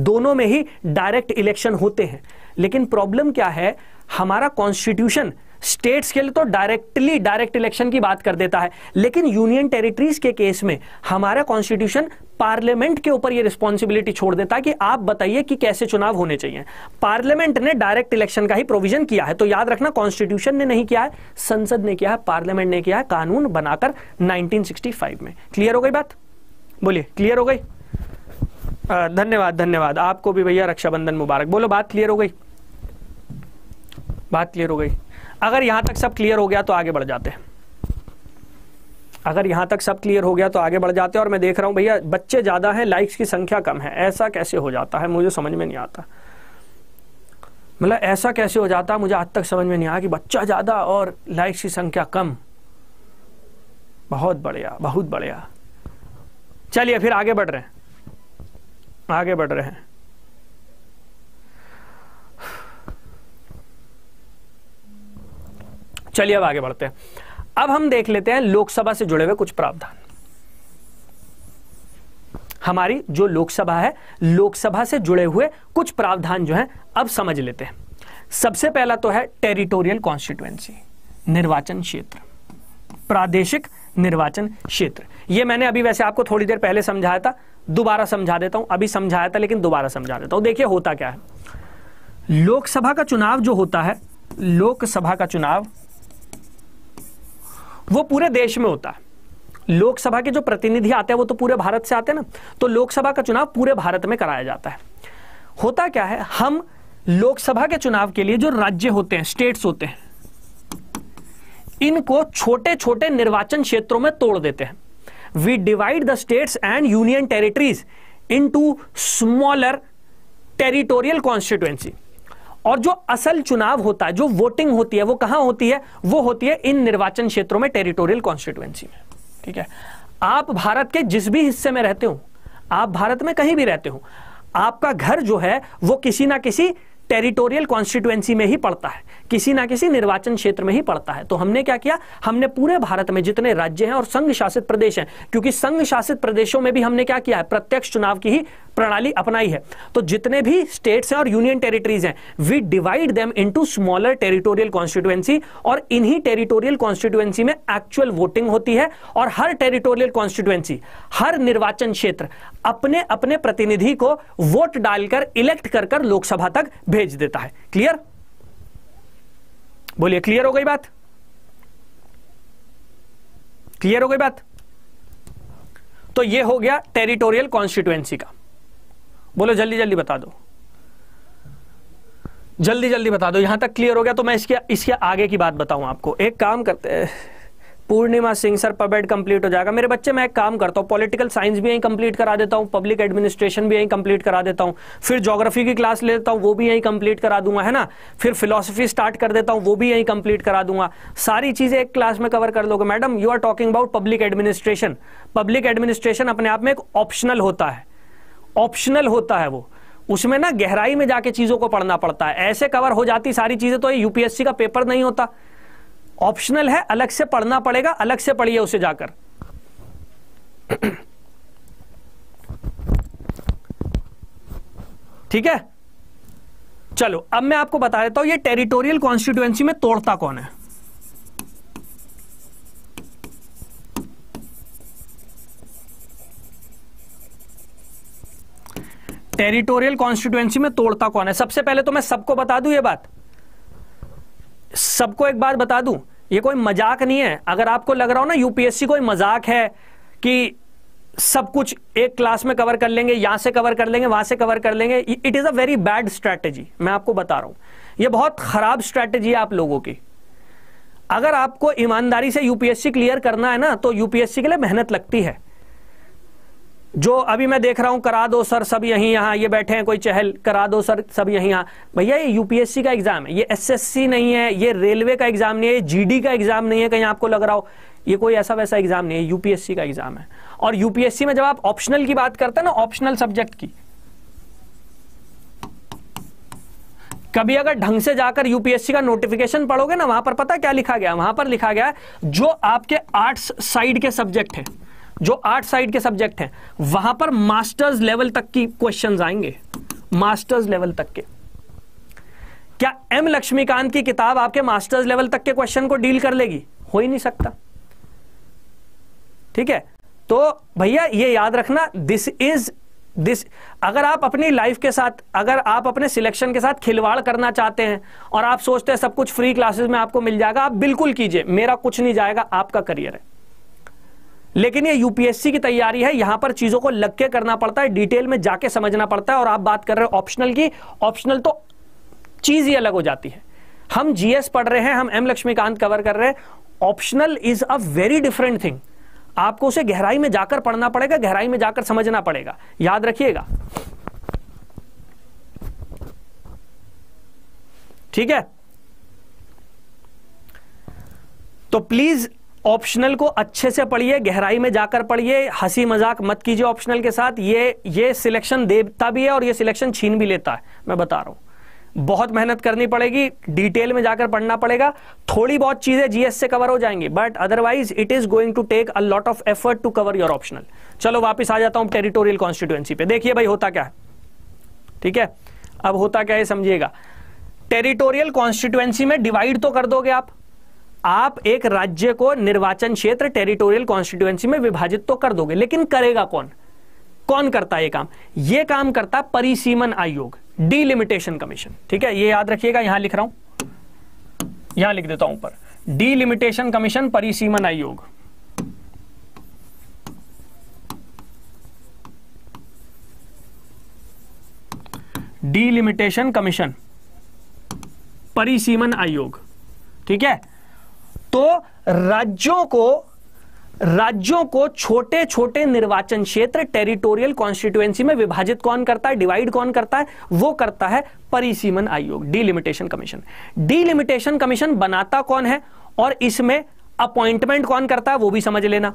दोनों में ही डायरेक्ट इलेक्शन होते हैं लेकिन प्रॉब्लम क्या है हमारा कॉन्स्टिट्यूशन स्टेट्स के लिए तो डायरेक्टली डायरेक्ट इलेक्शन की बात कर देता है लेकिन यूनियन टेरिटरीज के केस में हमारा कॉन्स्टिट्यूशन पार्लियामेंट के ऊपर ये रिस्पॉन्सिबिलिटी छोड़ देता है कि आप बताइए कि कैसे चुनाव होने चाहिए पार्लियामेंट ने डायरेक्ट इलेक्शन का ही प्रोविजन किया है तो याद रखना कॉन्स्टिट्यूशन ने नहीं किया है संसद ने किया है पार्लियामेंट ने किया है कानून बनाकर नाइनटीन में क्लियर हो गई बात बोलिए क्लियर हो गई धन्यवाद धन्यवाद आपको भी भैया रक्षाबंधन मुबारक बोलो बात क्लियर हो गई बात क्लियर हो गई अगर यहां तक सब क्लियर हो गया तो आगे बढ़ जाते हैं अगर यहां तक सब क्लियर हो गया तो आगे बढ़ जाते हैं और मैं देख रहा हूं भैया बच्चे ज़्यादा हैं लाइक्स की संख्या कम है ऐसा कैसे हो जाता है मुझे समझ में नहीं आता मतलब ऐसा कैसे हो जाता है मुझे आज तक समझ में नहीं आया कि बच्चा ज़्यादा और लाइक्स की संख्या कम बहुत बढ़िया बहुत बढ़िया चलिए फिर आगे बढ़ रहे हैं आगे बढ़ रहे हैं चलिए अब आगे बढ़ते हैं अब हम देख लेते हैं लोकसभा से जुड़े हुए कुछ प्रावधान हमारी जो लोकसभा है लोकसभा से जुड़े हुए कुछ प्रावधान जो है अब समझ लेते हैं सबसे पहला तो है टेरिटोरियल कॉन्स्टिट्युएंसी निर्वाचन क्षेत्र प्रादेशिक निर्वाचन क्षेत्र यह मैंने अभी वैसे आपको थोड़ी देर पहले समझाया था दोबारा समझा देता हूं अभी समझाया था लेकिन दोबारा समझा देता हूं देखिए होता क्या है लोकसभा का चुनाव जो होता है लोकसभा का चुनाव वो पूरे देश में होता है लोकसभा के जो प्रतिनिधि आते हैं वो तो पूरे भारत से आते हैं ना तो लोकसभा का चुनाव पूरे भारत में कराया जाता है होता क्या है हम लोकसभा के चुनाव के लिए जो राज्य होते हैं स्टेट्स होते हैं इनको छोटे छोटे निर्वाचन क्षेत्रों में तोड़ देते हैं we divide the states and union territories into smaller territorial constituency और जो असल चुनाव होता है जो वोटिंग होती है वो कहां होती है वो होती है इन निर्वाचन क्षेत्रों में टेरिटोरियल कॉन्स्टिट्युएंसी में ठीक है आप भारत के जिस भी हिस्से में रहते हो आप भारत में कहीं भी रहते हो आपका घर जो है वो किसी ना किसी टेरिटोरियल कॉन्स्टिट्युएंसी में ही पड़ता है किसी ना किसी निर्वाचन क्षेत्र में ही पड़ता है तो हमने क्या किया हमने पूरे भारत में जितने राज्य हैं और संघ शासित प्रदेश हैं क्योंकि संघ शासित प्रदेशों में भी हमने क्या किया है प्रत्यक्ष चुनाव की ही प्रणाली अपनाई है तो जितने भी स्टेट्स हैं और यूनियन टेरिटरीज हैं we divide them into smaller territorial constituency और इन्हीं टेरिटोरियल कॉन्स्टिट्यूएंसी में एक्चुअल वोटिंग होती है और हर टेरिटोरियल कॉन्स्टिट्यूएंसी हर निर्वाचन क्षेत्र अपने अपने प्रतिनिधि को वोट डालकर इलेक्ट कर कर लोकसभा तक भेज देता है क्लियर बोलिए क्लियर हो गई बात क्लियर हो गई बात तो ये हो गया टेरिटोरियल कॉन्स्टिट्यूएंसी का बोलो जल्दी जल्दी बता दो जल्दी जल्दी बता दो यहां तक क्लियर हो गया तो मैं इसके इसके आगे की बात बताऊं आपको एक काम करते हैं पूर्णिमा सिंह सर पबेड कंप्लीट हो जाएगा मेरे बच्चे मैं एक काम करता हूँ पॉलिटिकल साइंस भी यहीं कंप्लीट करा देता हूँ पब्लिक एडमिनिस्ट्रेशन भी यहीं कंप्लीट करा देता हूँ फिर जोग्राफी की क्लास ले लेता हूँ वो भी यहीं कंप्लीट करा दूंगा है ना फिर फिलोसफी स्टार्ट कर देता हूँ वो भी यहीं कंप्लीट करा दूंगा सारी चीज़ें एक क्लास में कवर कर लोगे madam you are talking about public administration public administration अपने आप में एक ऑप्शनल होता है ऑप्शनल होता है वो उसमें ना गहराई में जाके चीजों को पढ़ना पड़ता है ऐसे कवर हो जाती सारी चीजें तो ये यूपीएससी का पेपर नहीं होता ऑप्शनल है अलग से पढ़ना पड़ेगा अलग से पढ़िए उसे जाकर ठीक है चलो अब मैं आपको बता देता हूं ये टेरिटोरियल कॉन्स्टिट्यूएंसी में तोड़ता कौन है टेरिटोरियल कॉन्स्टिट्यूएंसी में तोड़ता कौन है सबसे पहले तो मैं सबको बता दूं ये बात सबको एक बात बता दूं ये कोई मजाक नहीं है अगर आपको लग रहा हो ना यूपीएससी कोई मजाक है कि सब कुछ एक क्लास में कवर कर लेंगे यहां से कवर कर लेंगे वहां से कवर कर लेंगे it is a very bad strategy मैं आपको बता रहा हूं यह बहुत खराब स्ट्रैटेजी है आप लोगों की अगर आपको ईमानदारी से यूपीएससी क्लियर करना है ना तो यूपीएससी के लिए मेहनत लगती है जो अभी मैं देख रहा हूं करा दो सर सब यहीं यहां ये बैठे हैं कोई चहल करा दो सर सब यहीं यहां भैया ये यूपीएससी का एग्जाम है ये एसएससी नहीं है ये रेलवे का एग्जाम नहीं है जीडी का एग्जाम नहीं है कहीं आपको लग रहा हो ये कोई ऐसा वैसा एग्जाम नहीं है यूपीएससी का एग्जाम है और यूपीएससी में जब आप ऑप्शनल की बात करते हैं ना ऑप्शनल सब्जेक्ट की कभी अगर ढंग से जाकर यूपीएससी का नोटिफिकेशन पढ़ोगे ना वहां पर पता क्या लिखा गया वहां पर लिखा गया जो आपके आर्ट्स साइड के सब्जेक्ट है जो आर्ट साइड के सब्जेक्ट हैं वहां पर मास्टर्स लेवल तक की क्वेश्चंस आएंगे मास्टर्स लेवल तक के क्या एम लक्ष्मीकांत की किताब आपके मास्टर्स लेवल तक के क्वेश्चन को डील कर लेगी हो ही नहीं सकता ठीक है तो भैया ये याद रखना दिस इज दिस अगर आप अपनी लाइफ के साथ अगर आप अपने सिलेक्शन के साथ खिलवाड़ करना चाहते हैं और आप सोचते हैं सब कुछ फ्री क्लासेस में आपको मिल जाएगा आप बिल्कुल कीजिए मेरा कुछ नहीं जाएगा आपका करियर है लेकिन ये यूपीएससी की तैयारी है यहां पर चीजों को लग के करना पड़ता है डिटेल में जाके समझना पड़ता है और आप बात कर रहे हो ऑप्शनल की ऑप्शनल तो चीज ही अलग हो जाती है हम जीएस पढ़ रहे हैं हम एम लक्ष्मीकांत कवर कर रहे हैं optional is a very different thing आपको उसे गहराई में जाकर पढ़ना पड़ेगा गहराई में जाकर समझना पड़ेगा याद रखिएगा ठीक है तो प्लीज ऑप्शनल को अच्छे से पढ़िए गहराई में जाकर पढ़िए हंसी मजाक मत कीजिए ऑप्शनल के साथ ये ये सिलेक्शन देता भी है और ये सिलेक्शन छीन भी लेता है मैं बता रहा हूँ बहुत मेहनत करनी पड़ेगी डिटेल में जाकर पढ़ना पड़ेगा थोड़ी बहुत चीजें जीएस से कवर हो जाएंगी but otherwise it is going to take a lot of effort to cover your optional चलो वापस आ जाता हूं टेरिटोरियल कॉन्स्टिट्यूएंसी पे देखिए भाई होता क्या है ठीक है अब होता क्या है समझिएगा टेरिटोरियल कॉन्स्टिट्यूएंसी में डिवाइड तो कर दोगे आप आप एक राज्य को निर्वाचन क्षेत्र टेरिटोरियल कॉन्स्टिट्यूएंसी में विभाजित तो कर दोगे लेकिन करेगा कौन कौन करता है ये काम ये काम करता परिसीमन आयोग डीलिमिटेशन कमीशन ठीक है ये याद रखिएगा यहां लिख रहा हूं यहां लिख देता हूं ऊपर डीलिमिटेशन कमीशन परिसीमन आयोग डीलिमिटेशन कमीशन परिसीमन आयोग ठीक है तो राज्यों को राज्यों को छोटे छोटे निर्वाचन क्षेत्र टेरिटोरियल कॉन्स्टिट्यूएंसी में विभाजित कौन करता है डिवाइड कौन करता है वो करता है परिसीमन आयोग डीलिमिटेशन कमीशन डीलिमिटेशन कमीशन बनाता कौन है और इसमें अपॉइंटमेंट कौन करता है वो भी समझ लेना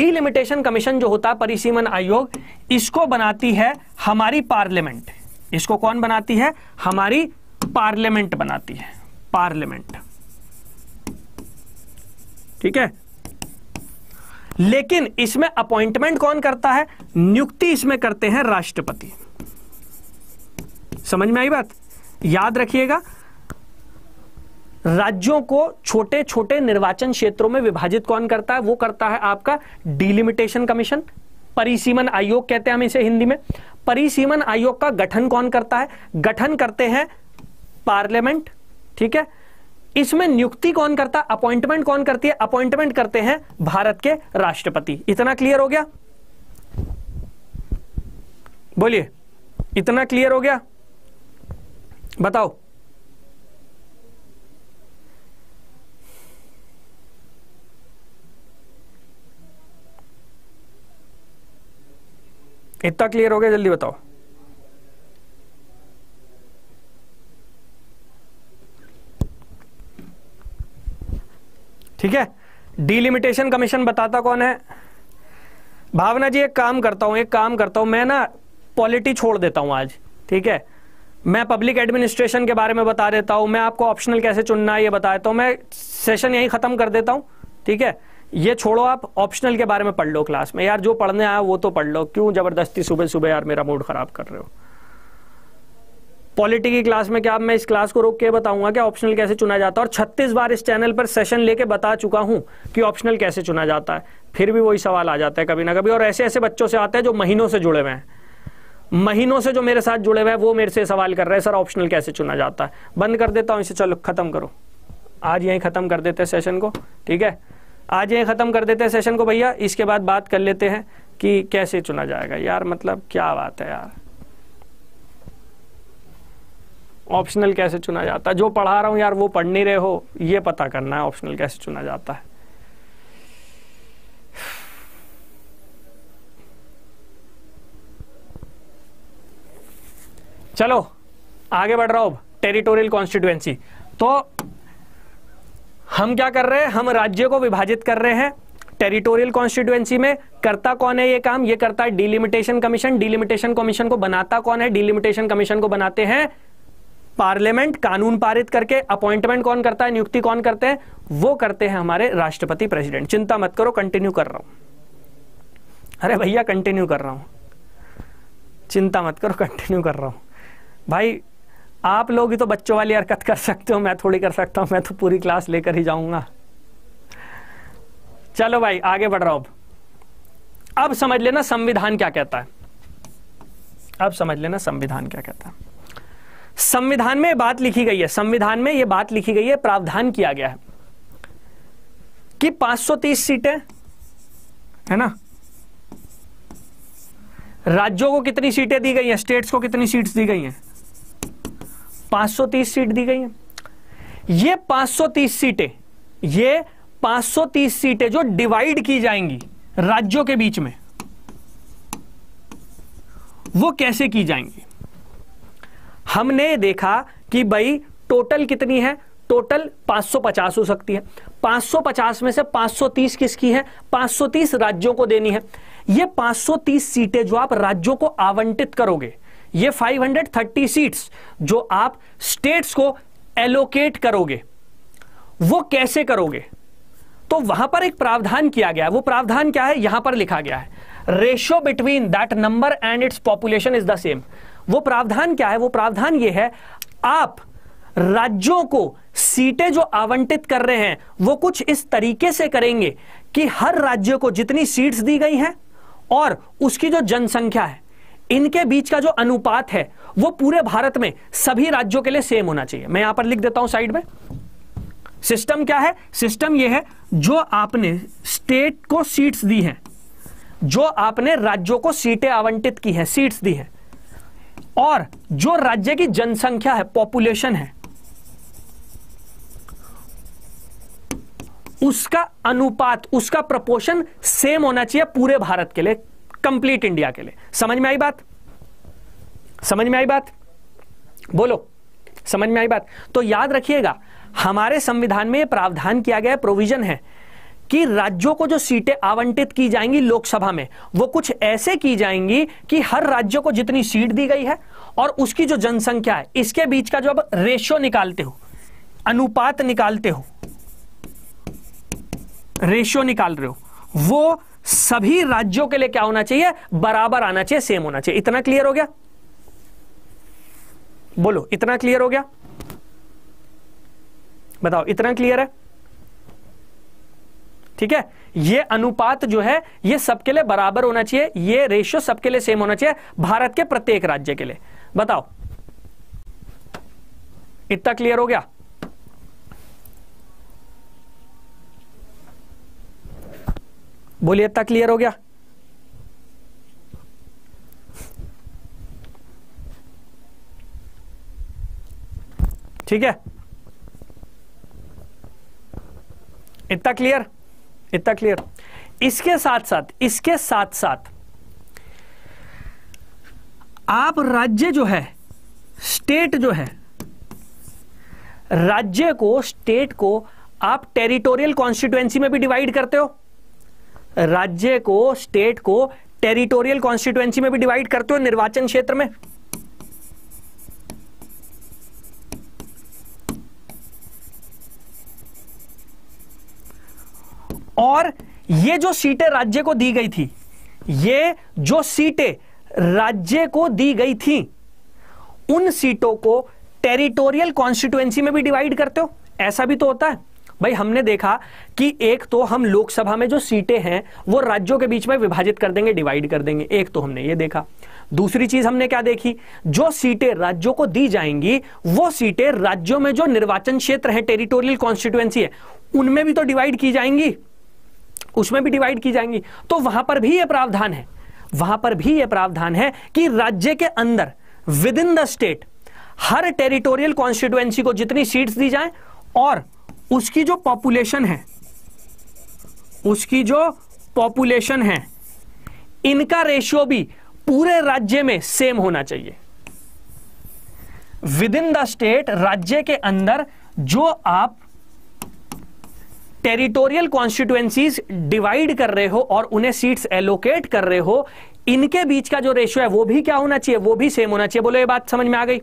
डीलिमिटेशन कमीशन जो होता है परिसीमन आयोग इसको बनाती है हमारी पार्लियामेंट इसको कौन बनाती है हमारी पार्लियामेंट बनाती है पार्लियामेंट ठीक है लेकिन इसमें अपॉइंटमेंट कौन करता है नियुक्ति इसमें करते हैं राष्ट्रपति समझ में आई बात याद रखिएगा राज्यों को छोटे छोटे निर्वाचन क्षेत्रों में विभाजित कौन करता है वो करता है आपका डिलिमिटेशन कमीशन परिसीमन आयोग कहते हैं हम इसे हिंदी में परिसीमन आयोग का गठन कौन करता है गठन करते हैं पार्लियामेंट ठीक है इसमें नियुक्ति कौन करता अपॉइंटमेंट कौन करती है अपॉइंटमेंट करते हैं भारत के राष्ट्रपति इतना क्लियर हो गया बोलिए इतना क्लियर हो गया बताओ इतना क्लियर हो गया जल्दी बताओ ठीक है डिलिमिटेशन कमीशन बताता कौन है भावना जी एक काम करता हूँ एक काम करता हूं मैं ना पॉलिटी छोड़ देता हूं आज ठीक है मैं पब्लिक एडमिनिस्ट्रेशन के बारे में बता देता हूँ मैं आपको ऑप्शनल कैसे चुनना है ये बता देता हूं मैं सेशन यहीं ख़त्म कर देता हूँ ठीक है ये छोड़ो आप ऑप्शनल के बारे में पढ़ लो क्लास में यार जो पढ़ने आया वो तो पढ़ लो क्यों ज़बरदस्ती सुबह सुबह यार मेरा मूड ख़राब कर रहे हो पॉलिटी की क्लास में क्या मैं इस क्लास को रोक के बताऊंगा कि ऑप्शनल कैसे चुना जाता है और छत्तीस बार इस चैनल पर सेशन लेके बता चुका हूं कि ऑप्शनल कैसे चुना जाता है फिर भी वही सवाल आ जाता है कभी ना कभी और ऐसे ऐसे बच्चों से आते हैं जो महीनों से जुड़े हुए हैं महीनों से जो मेरे साथ जुड़े हुए हैं वो मेरे से सवाल कर रहे हैं सर ऑप्शनल कैसे चुना जाता है बंद कर देता हूं इसे चलो खत्म करो आज यहीं खत्म कर देते हैं सेशन को ठीक है आज यहीं खत्म कर देते हैं सेशन को भैया इसके बाद बात कर लेते हैं कि कैसे चुना जाएगा यार मतलब क्या बात है यार ऑप्शनल कैसे चुना जाता है जो पढ़ा रहा हूं यार वो पढ़ नहीं रहे हो ये पता करना है ऑप्शनल कैसे चुना जाता है चलो आगे बढ़ रहा हो टेरिटोरियल कॉन्स्टिट्युएंसी तो हम क्या कर रहे हैं हम राज्य को विभाजित कर रहे हैं टेरिटोरियल कॉन्स्टिट्युएंसी में करता कौन है ये काम ये करता है डिलिमिटेशन कमीशन डिलिमिटेशन कमीशन को बनाता कौन है डिलिमिटेशन कमीशन को बनाते हैं पार्लियामेंट कानून पारित करके अपॉइंटमेंट कौन करता है नियुक्ति कौन करते हैं वो करते हैं हमारे राष्ट्रपति प्रेसिडेंट चिंता मत करो कंटिन्यू कर रहा हूं अरे भैया कंटिन्यू कर रहा हूं चिंता मत करो कंटिन्यू कर रहा हूं भाई आप लोग ही तो बच्चों वाली हरकत कर सकते हो मैं थोड़ी कर सकता हूं मैं तो पूरी क्लास लेकर ही जाऊंगा चलो भाई आगे बढ़ रहा हूं अब अब समझ लेना संविधान क्या कहता है अब समझ लेना संविधान क्या कहता है संविधान में बात लिखी गई है संविधान में यह बात लिखी गई है प्रावधान किया गया है कि 530 सीटें है ना राज्यों को कितनी सीटें दी गई हैं स्टेट्स को कितनी सीट्स दी गई हैं 530 सीट दी गई हैं ये 530 सीटें ये 530 सीटें जो डिवाइड की जाएंगी राज्यों के बीच में वो कैसे की जाएंगी हमने देखा कि भाई टोटल कितनी है टोटल 550 हो सकती है 550 में से 530 किसकी है 530 राज्यों को देनी है ये 530 सीटें जो आप राज्यों को आवंटित करोगे ये 530 सीट्स जो आप स्टेट्स को एलोकेट करोगे वो कैसे करोगे तो वहां पर एक प्रावधान किया गया है वो प्रावधान क्या है यहां पर लिखा गया है ratio between that number and its population is the same वो प्रावधान क्या है वो प्रावधान ये है आप राज्यों को सीटें जो आवंटित कर रहे हैं वो कुछ इस तरीके से करेंगे कि हर राज्य को जितनी सीट्स दी गई हैं और उसकी जो जनसंख्या है इनके बीच का जो अनुपात है वो पूरे भारत में सभी राज्यों के लिए सेम होना चाहिए मैं यहां पर लिख देता हूं साइड में सिस्टम क्या है सिस्टम यह है जो आपने स्टेट को सीट्स दी हैं जो आपने राज्यों को सीटें आवंटित की हैं सीट्स दी हैं और जो राज्य की जनसंख्या है पॉपुलेशन है उसका अनुपात उसका प्रपोर्शन सेम होना चाहिए पूरे भारत के लिए कंप्लीट इंडिया के लिए समझ में आई बात समझ में आई बात बोलो समझ में आई बात तो याद रखिएगा हमारे संविधान में प्रावधान किया गया प्रोविजन है कि राज्यों को जो सीटें आवंटित की जाएंगी लोकसभा में वो कुछ ऐसे की जाएंगी कि हर राज्य को जितनी सीट दी गई है और उसकी जो जनसंख्या है इसके बीच का जो अब रेशियो निकालते हो अनुपात निकालते हो रेशियो निकाल रहे हो वो सभी राज्यों के लिए क्या होना चाहिए बराबर आना चाहिए सेम होना चाहिए इतना क्लियर हो गया बोलो इतना क्लियर हो गया बताओ इतना क्लियर है ठीक है ये अनुपात जो है ये सबके लिए बराबर होना चाहिए ये रेशियो सबके लिए सेम होना चाहिए भारत के प्रत्येक राज्य के लिए बताओ इतना क्लियर हो गया बोलिए इतना क्लियर हो गया ठीक है इतना क्लियर इतना क्लियर इसके साथ साथ इसके साथ साथ आप राज्य जो है स्टेट जो है राज्य को स्टेट को आप टेरिटोरियल कॉन्स्टिट्युएंसी में भी डिवाइड करते हो राज्य को स्टेट को टेरिटोरियल कॉन्स्टिट्युएंसी में भी डिवाइड करते हो निर्वाचन क्षेत्र में और ये जो सीटें राज्य को दी गई थी ये जो सीटें राज्य को दी गई थी उन सीटों को टेरिटोरियल कॉन्स्टिट्युएंसी में भी डिवाइड करते हो ऐसा भी तो होता है भाई हमने देखा कि एक तो हम लोकसभा में जो सीटें हैं वो राज्यों के बीच में विभाजित कर देंगे डिवाइड कर देंगे एक तो हमने ये देखा दूसरी चीज हमने क्या देखी जो सीटें राज्यों को दी जाएंगी वो सीटें राज्यों में जो निर्वाचन क्षेत्र है टेरिटोरियल कॉन्स्टिट्युएंसी है उनमें भी तो डिवाइड की जाएंगी उसमें भी डिवाइड की जाएंगी तो वहां पर भी यह प्रावधान है वहां पर भी यह प्रावधान है कि राज्य के अंदर विद इन द स्टेट हर टेरिटोरियल कॉन्स्टिट्युएंसी को जितनी सीट्स दी जाए और उसकी जो पॉपुलेशन है उसकी जो पॉपुलेशन है इनका रेशियो भी पूरे राज्य में सेम होना चाहिए विद इन द स्टेट राज्य के अंदर जो आप टेरिटोरियल कॉन्स्टिट्युएंसीज डिवाइड कर रहे हो और उन्हें सीट्स एलोकेट कर रहे हो इनके बीच का जो रेशियो है वो भी क्या होना चाहिए वो भी सेम होना चाहिए बोलो ये बात समझ में आ गई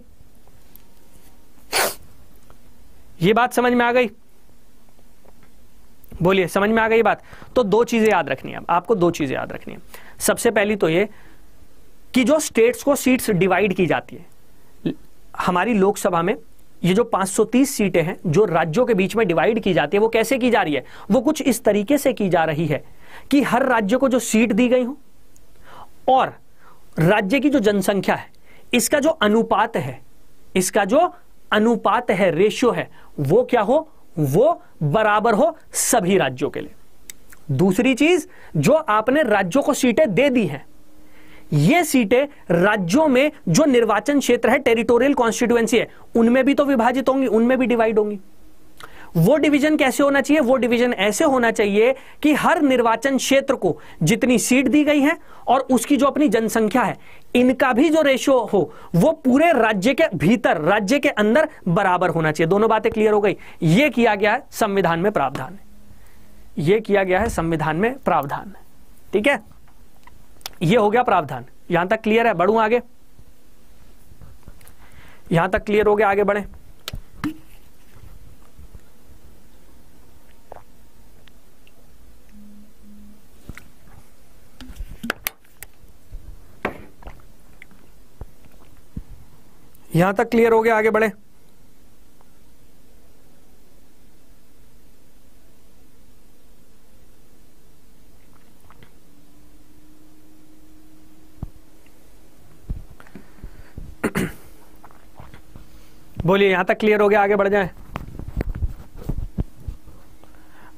ये बात समझ में आ गई बोलिए समझ में आ गई बात तो दो चीजें याद रखनी है आपको दो चीजें याद रखनी है सबसे पहली तो ये कि जो स्टेट्स को सीट्स डिवाइड की जाती है हमारी लोकसभा में ये जो 530 सीटें हैं जो राज्यों के बीच में डिवाइड की जाती है वो कैसे की जा रही है वो कुछ इस तरीके से की जा रही है कि हर राज्य को जो सीट दी गई हो और राज्य की जो जनसंख्या है इसका जो अनुपात है इसका जो अनुपात है रेशियो है वो क्या हो वो बराबर हो सभी राज्यों के लिए दूसरी चीज जो आपने राज्यों को सीटें दे दी हैं ये सीटें राज्यों में जो निर्वाचन क्षेत्र है टेरिटोरियल कॉन्स्टिट्यूएंसी है उनमें भी तो विभाजित होंगी उनमें भी डिवाइड होंगी वो डिवीजन कैसे होना चाहिए वो डिवीजन ऐसे होना चाहिए कि हर निर्वाचन क्षेत्र को जितनी सीट दी गई है और उसकी जो अपनी जनसंख्या है इनका भी जो रेशियो हो वो पूरे राज्य के भीतर राज्य के अंदर बराबर होना चाहिए दोनों बातें क्लियर हो गई ये किया गया है संविधान में प्रावधान ये किया गया है संविधान में प्रावधान ठीक है ये हो गया प्रावधान यहां तक क्लियर है बढ़ू आगे यहां तक क्लियर हो गया आगे बढ़े यहां तक क्लियर हो गया आगे बढ़े बोलिए यहां तक क्लियर हो गया आगे बढ़ जाए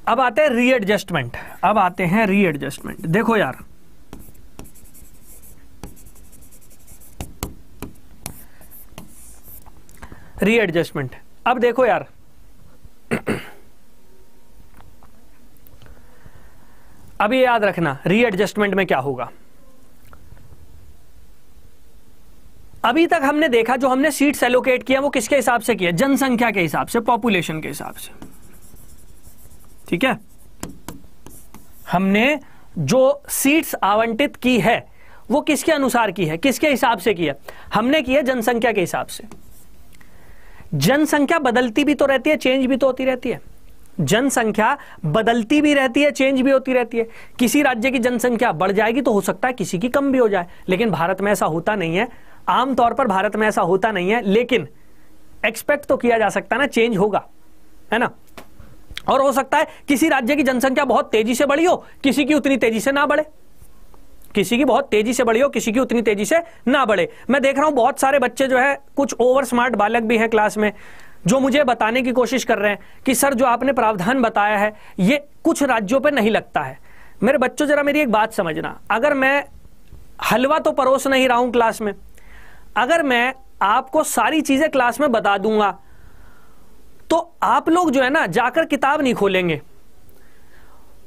अब आते हैं रीएडजस्टमेंट अब आते हैं रीएडजस्टमेंट देखो यार रीएडजस्टमेंट अब देखो यार अब ये याद रखना रीएडजस्टमेंट में क्या होगा अभी तक हमने देखा जो हमने सीट्स एलोकेट किया वो किसके हिसाब से किया जनसंख्या के हिसाब से पॉपुलेशन के हिसाब से ठीक है हमने जो सीट्स आवंटित की है वो किसके अनुसार की है किसके हिसाब से की है हमने की है जनसंख्या के हिसाब से जनसंख्या बदलती भी तो रहती है चेंज भी तो होती रहती है जनसंख्या बदलती भी रहती है चेंज भी होती रहती है किसी राज्य की जनसंख्या बढ़ जाएगी तो हो सकता है किसी की कम भी हो जाए लेकिन भारत में ऐसा होता नहीं है आमतौर पर भारत में ऐसा होता नहीं है लेकिन एक्सपेक्ट तो किया जा सकता है ना चेंज होगा है ना और हो सकता है किसी राज्य की जनसंख्या बहुत तेजी से बढ़ी हो किसी की उतनी तेजी से ना बढ़े किसी की बहुत तेजी से बढ़ी हो किसी की उतनी तेजी से ना बढ़े मैं देख रहा हूं बहुत सारे बच्चे जो है कुछ ओवर स्मार्ट बालक भी हैं क्लास में जो मुझे बताने की कोशिश कर रहे हैं कि सर जो आपने प्रावधान बताया है ये कुछ राज्यों पर नहीं लगता है मेरे बच्चों जरा मेरी एक बात समझना अगर मैं हलवा तो परोस नहीं रहा हूं क्लास में अगर मैं आपको सारी चीजें क्लास में बता दूंगा तो आप लोग जो है ना जाकर किताब नहीं खोलेंगे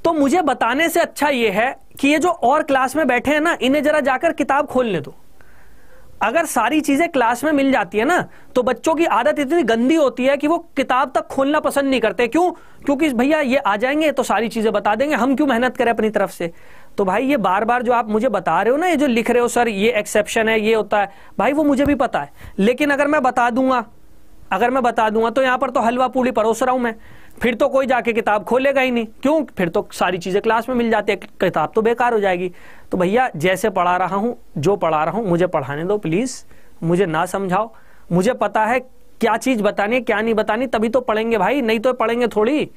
तो मुझे बताने से अच्छा यह है कि ये जो और क्लास में बैठे हैं ना इन्हें जरा जाकर किताब खोलने दो तो। अगर सारी चीजें क्लास में मिल जाती है ना तो बच्चों की आदत इतनी गंदी होती है कि वो किताब तक खोलना पसंद नहीं करते क्यों क्योंकि भैया ये आ जाएंगे तो सारी चीजें बता देंगे हम क्यों मेहनत करें अपनी तरफ से तो भाई ये बार बार जो आप मुझे बता रहे हो ना ये जो लिख रहे हो सर ये एक्सेप्शन है ये होता है भाई वो मुझे भी पता है लेकिन अगर मैं बता दूंगा अगर मैं बता दूंगा तो यहां पर तो हलवा पूड़ी परोस रहा हूं मैं फिर तो कोई जाके किताब खोलेगा ही नहीं क्यों फिर तो सारी चीज़ें क्लास में मिल जाती है किताब तो बेकार हो जाएगी तो भैया जैसे पढ़ा रहा हूं जो पढ़ा रहा हूं मुझे पढ़ाने दो प्लीज़ मुझे ना समझाओ मुझे पता है क्या चीज़ बतानी है क्या नहीं बतानी तभी तो पढ़ेंगे भाई नहीं तो पढ़ेंगे थोड़ी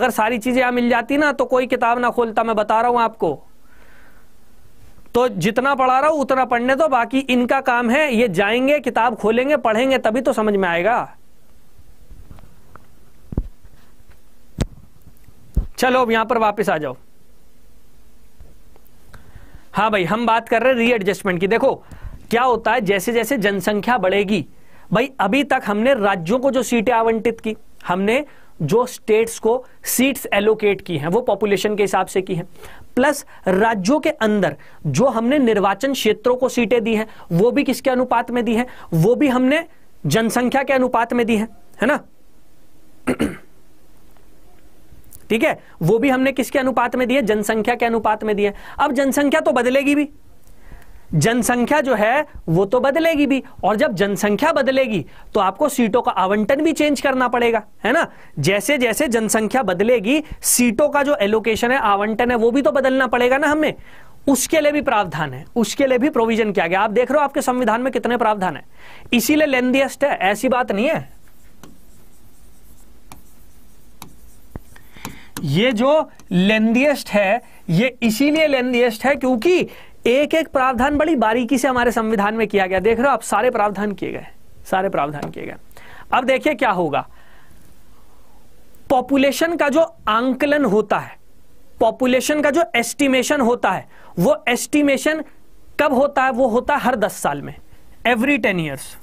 अगर सारी चीज़ें यहाँ मिल जाती ना तो कोई किताब ना खोलता मैं बता रहा हूँ आपको तो जितना पढ़ा रहा हूं उतना पढ़ने दो बाकी इनका काम है ये जाएंगे किताब खोलेंगे पढ़ेंगे तभी तो समझ में आएगा चलो अब यहां पर वापस आ जाओ हाँ भाई हम बात कर रहे हैं रीएडजस्टमेंट की देखो क्या होता है जैसे जैसे जनसंख्या बढ़ेगी भाई अभी तक हमने राज्यों को जो सीटें आवंटित की हमने जो स्टेट्स को सीट्स एलोकेट की हैं वो पॉपुलेशन के हिसाब से की हैं प्लस राज्यों के अंदर जो हमने निर्वाचन क्षेत्रों को सीटें दी हैं वो भी किसके अनुपात में दी हैं वो भी हमने जनसंख्या के अनुपात में दी हैं है ना [CLEARS THROAT] ठीक है वो भी हमने किसके अनुपात में दिए जनसंख्या के अनुपात में दिए अब जनसंख्या तो बदलेगी भी जनसंख्या जो है वो तो बदलेगी भी और जब जनसंख्या बदलेगी तो आपको सीटों का आवंटन भी चेंज करना पड़ेगा है ना जैसे जैसे जनसंख्या बदलेगी सीटों का जो एलोकेशन है आवंटन है वो भी तो बदलना पड़ेगा ना हमें उसके लिए भी प्रावधान है उसके लिए भी प्रोविजन किया गया आप देख रहे हो आपके संविधान में कितने प्रावधान है इसीलिए लेंदियस्ट है ऐसी बात नहीं है ये जो लेंदियस्ट है ये इसीलिए लेंदियस्ट है क्योंकि एक एक प्रावधान बड़ी बारीकी से हमारे संविधान में किया गया देख रहे हो आप सारे प्रावधान किए गए सारे प्रावधान किए गए अब देखिए क्या होगा पॉपुलेशन का जो आंकलन होता है पॉपुलेशन का जो एस्टिमेशन होता है वो एस्टिमेशन कब होता है वो होता है हर दस साल में एवरी टेन ईयर्स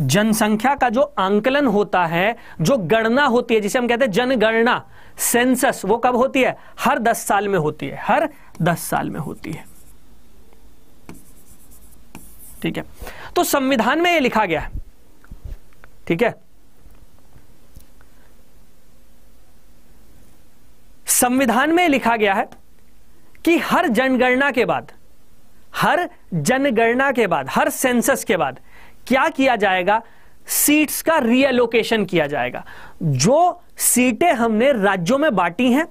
जनसंख्या का जो आंकलन होता है जो गणना होती है जिसे हम कहते हैं जनगणना सेंसस वो कब होती है हर दस साल में होती है हर दस साल में होती है ठीक है तो संविधान में ये लिखा गया है ठीक है संविधान में लिखा गया है कि हर जनगणना के बाद हर जनगणना के बाद हर सेंसस के बाद क्या किया जाएगा सीट्स का रीएलोकेशन किया जाएगा जो सीटें हमने राज्यों में बांटी हैं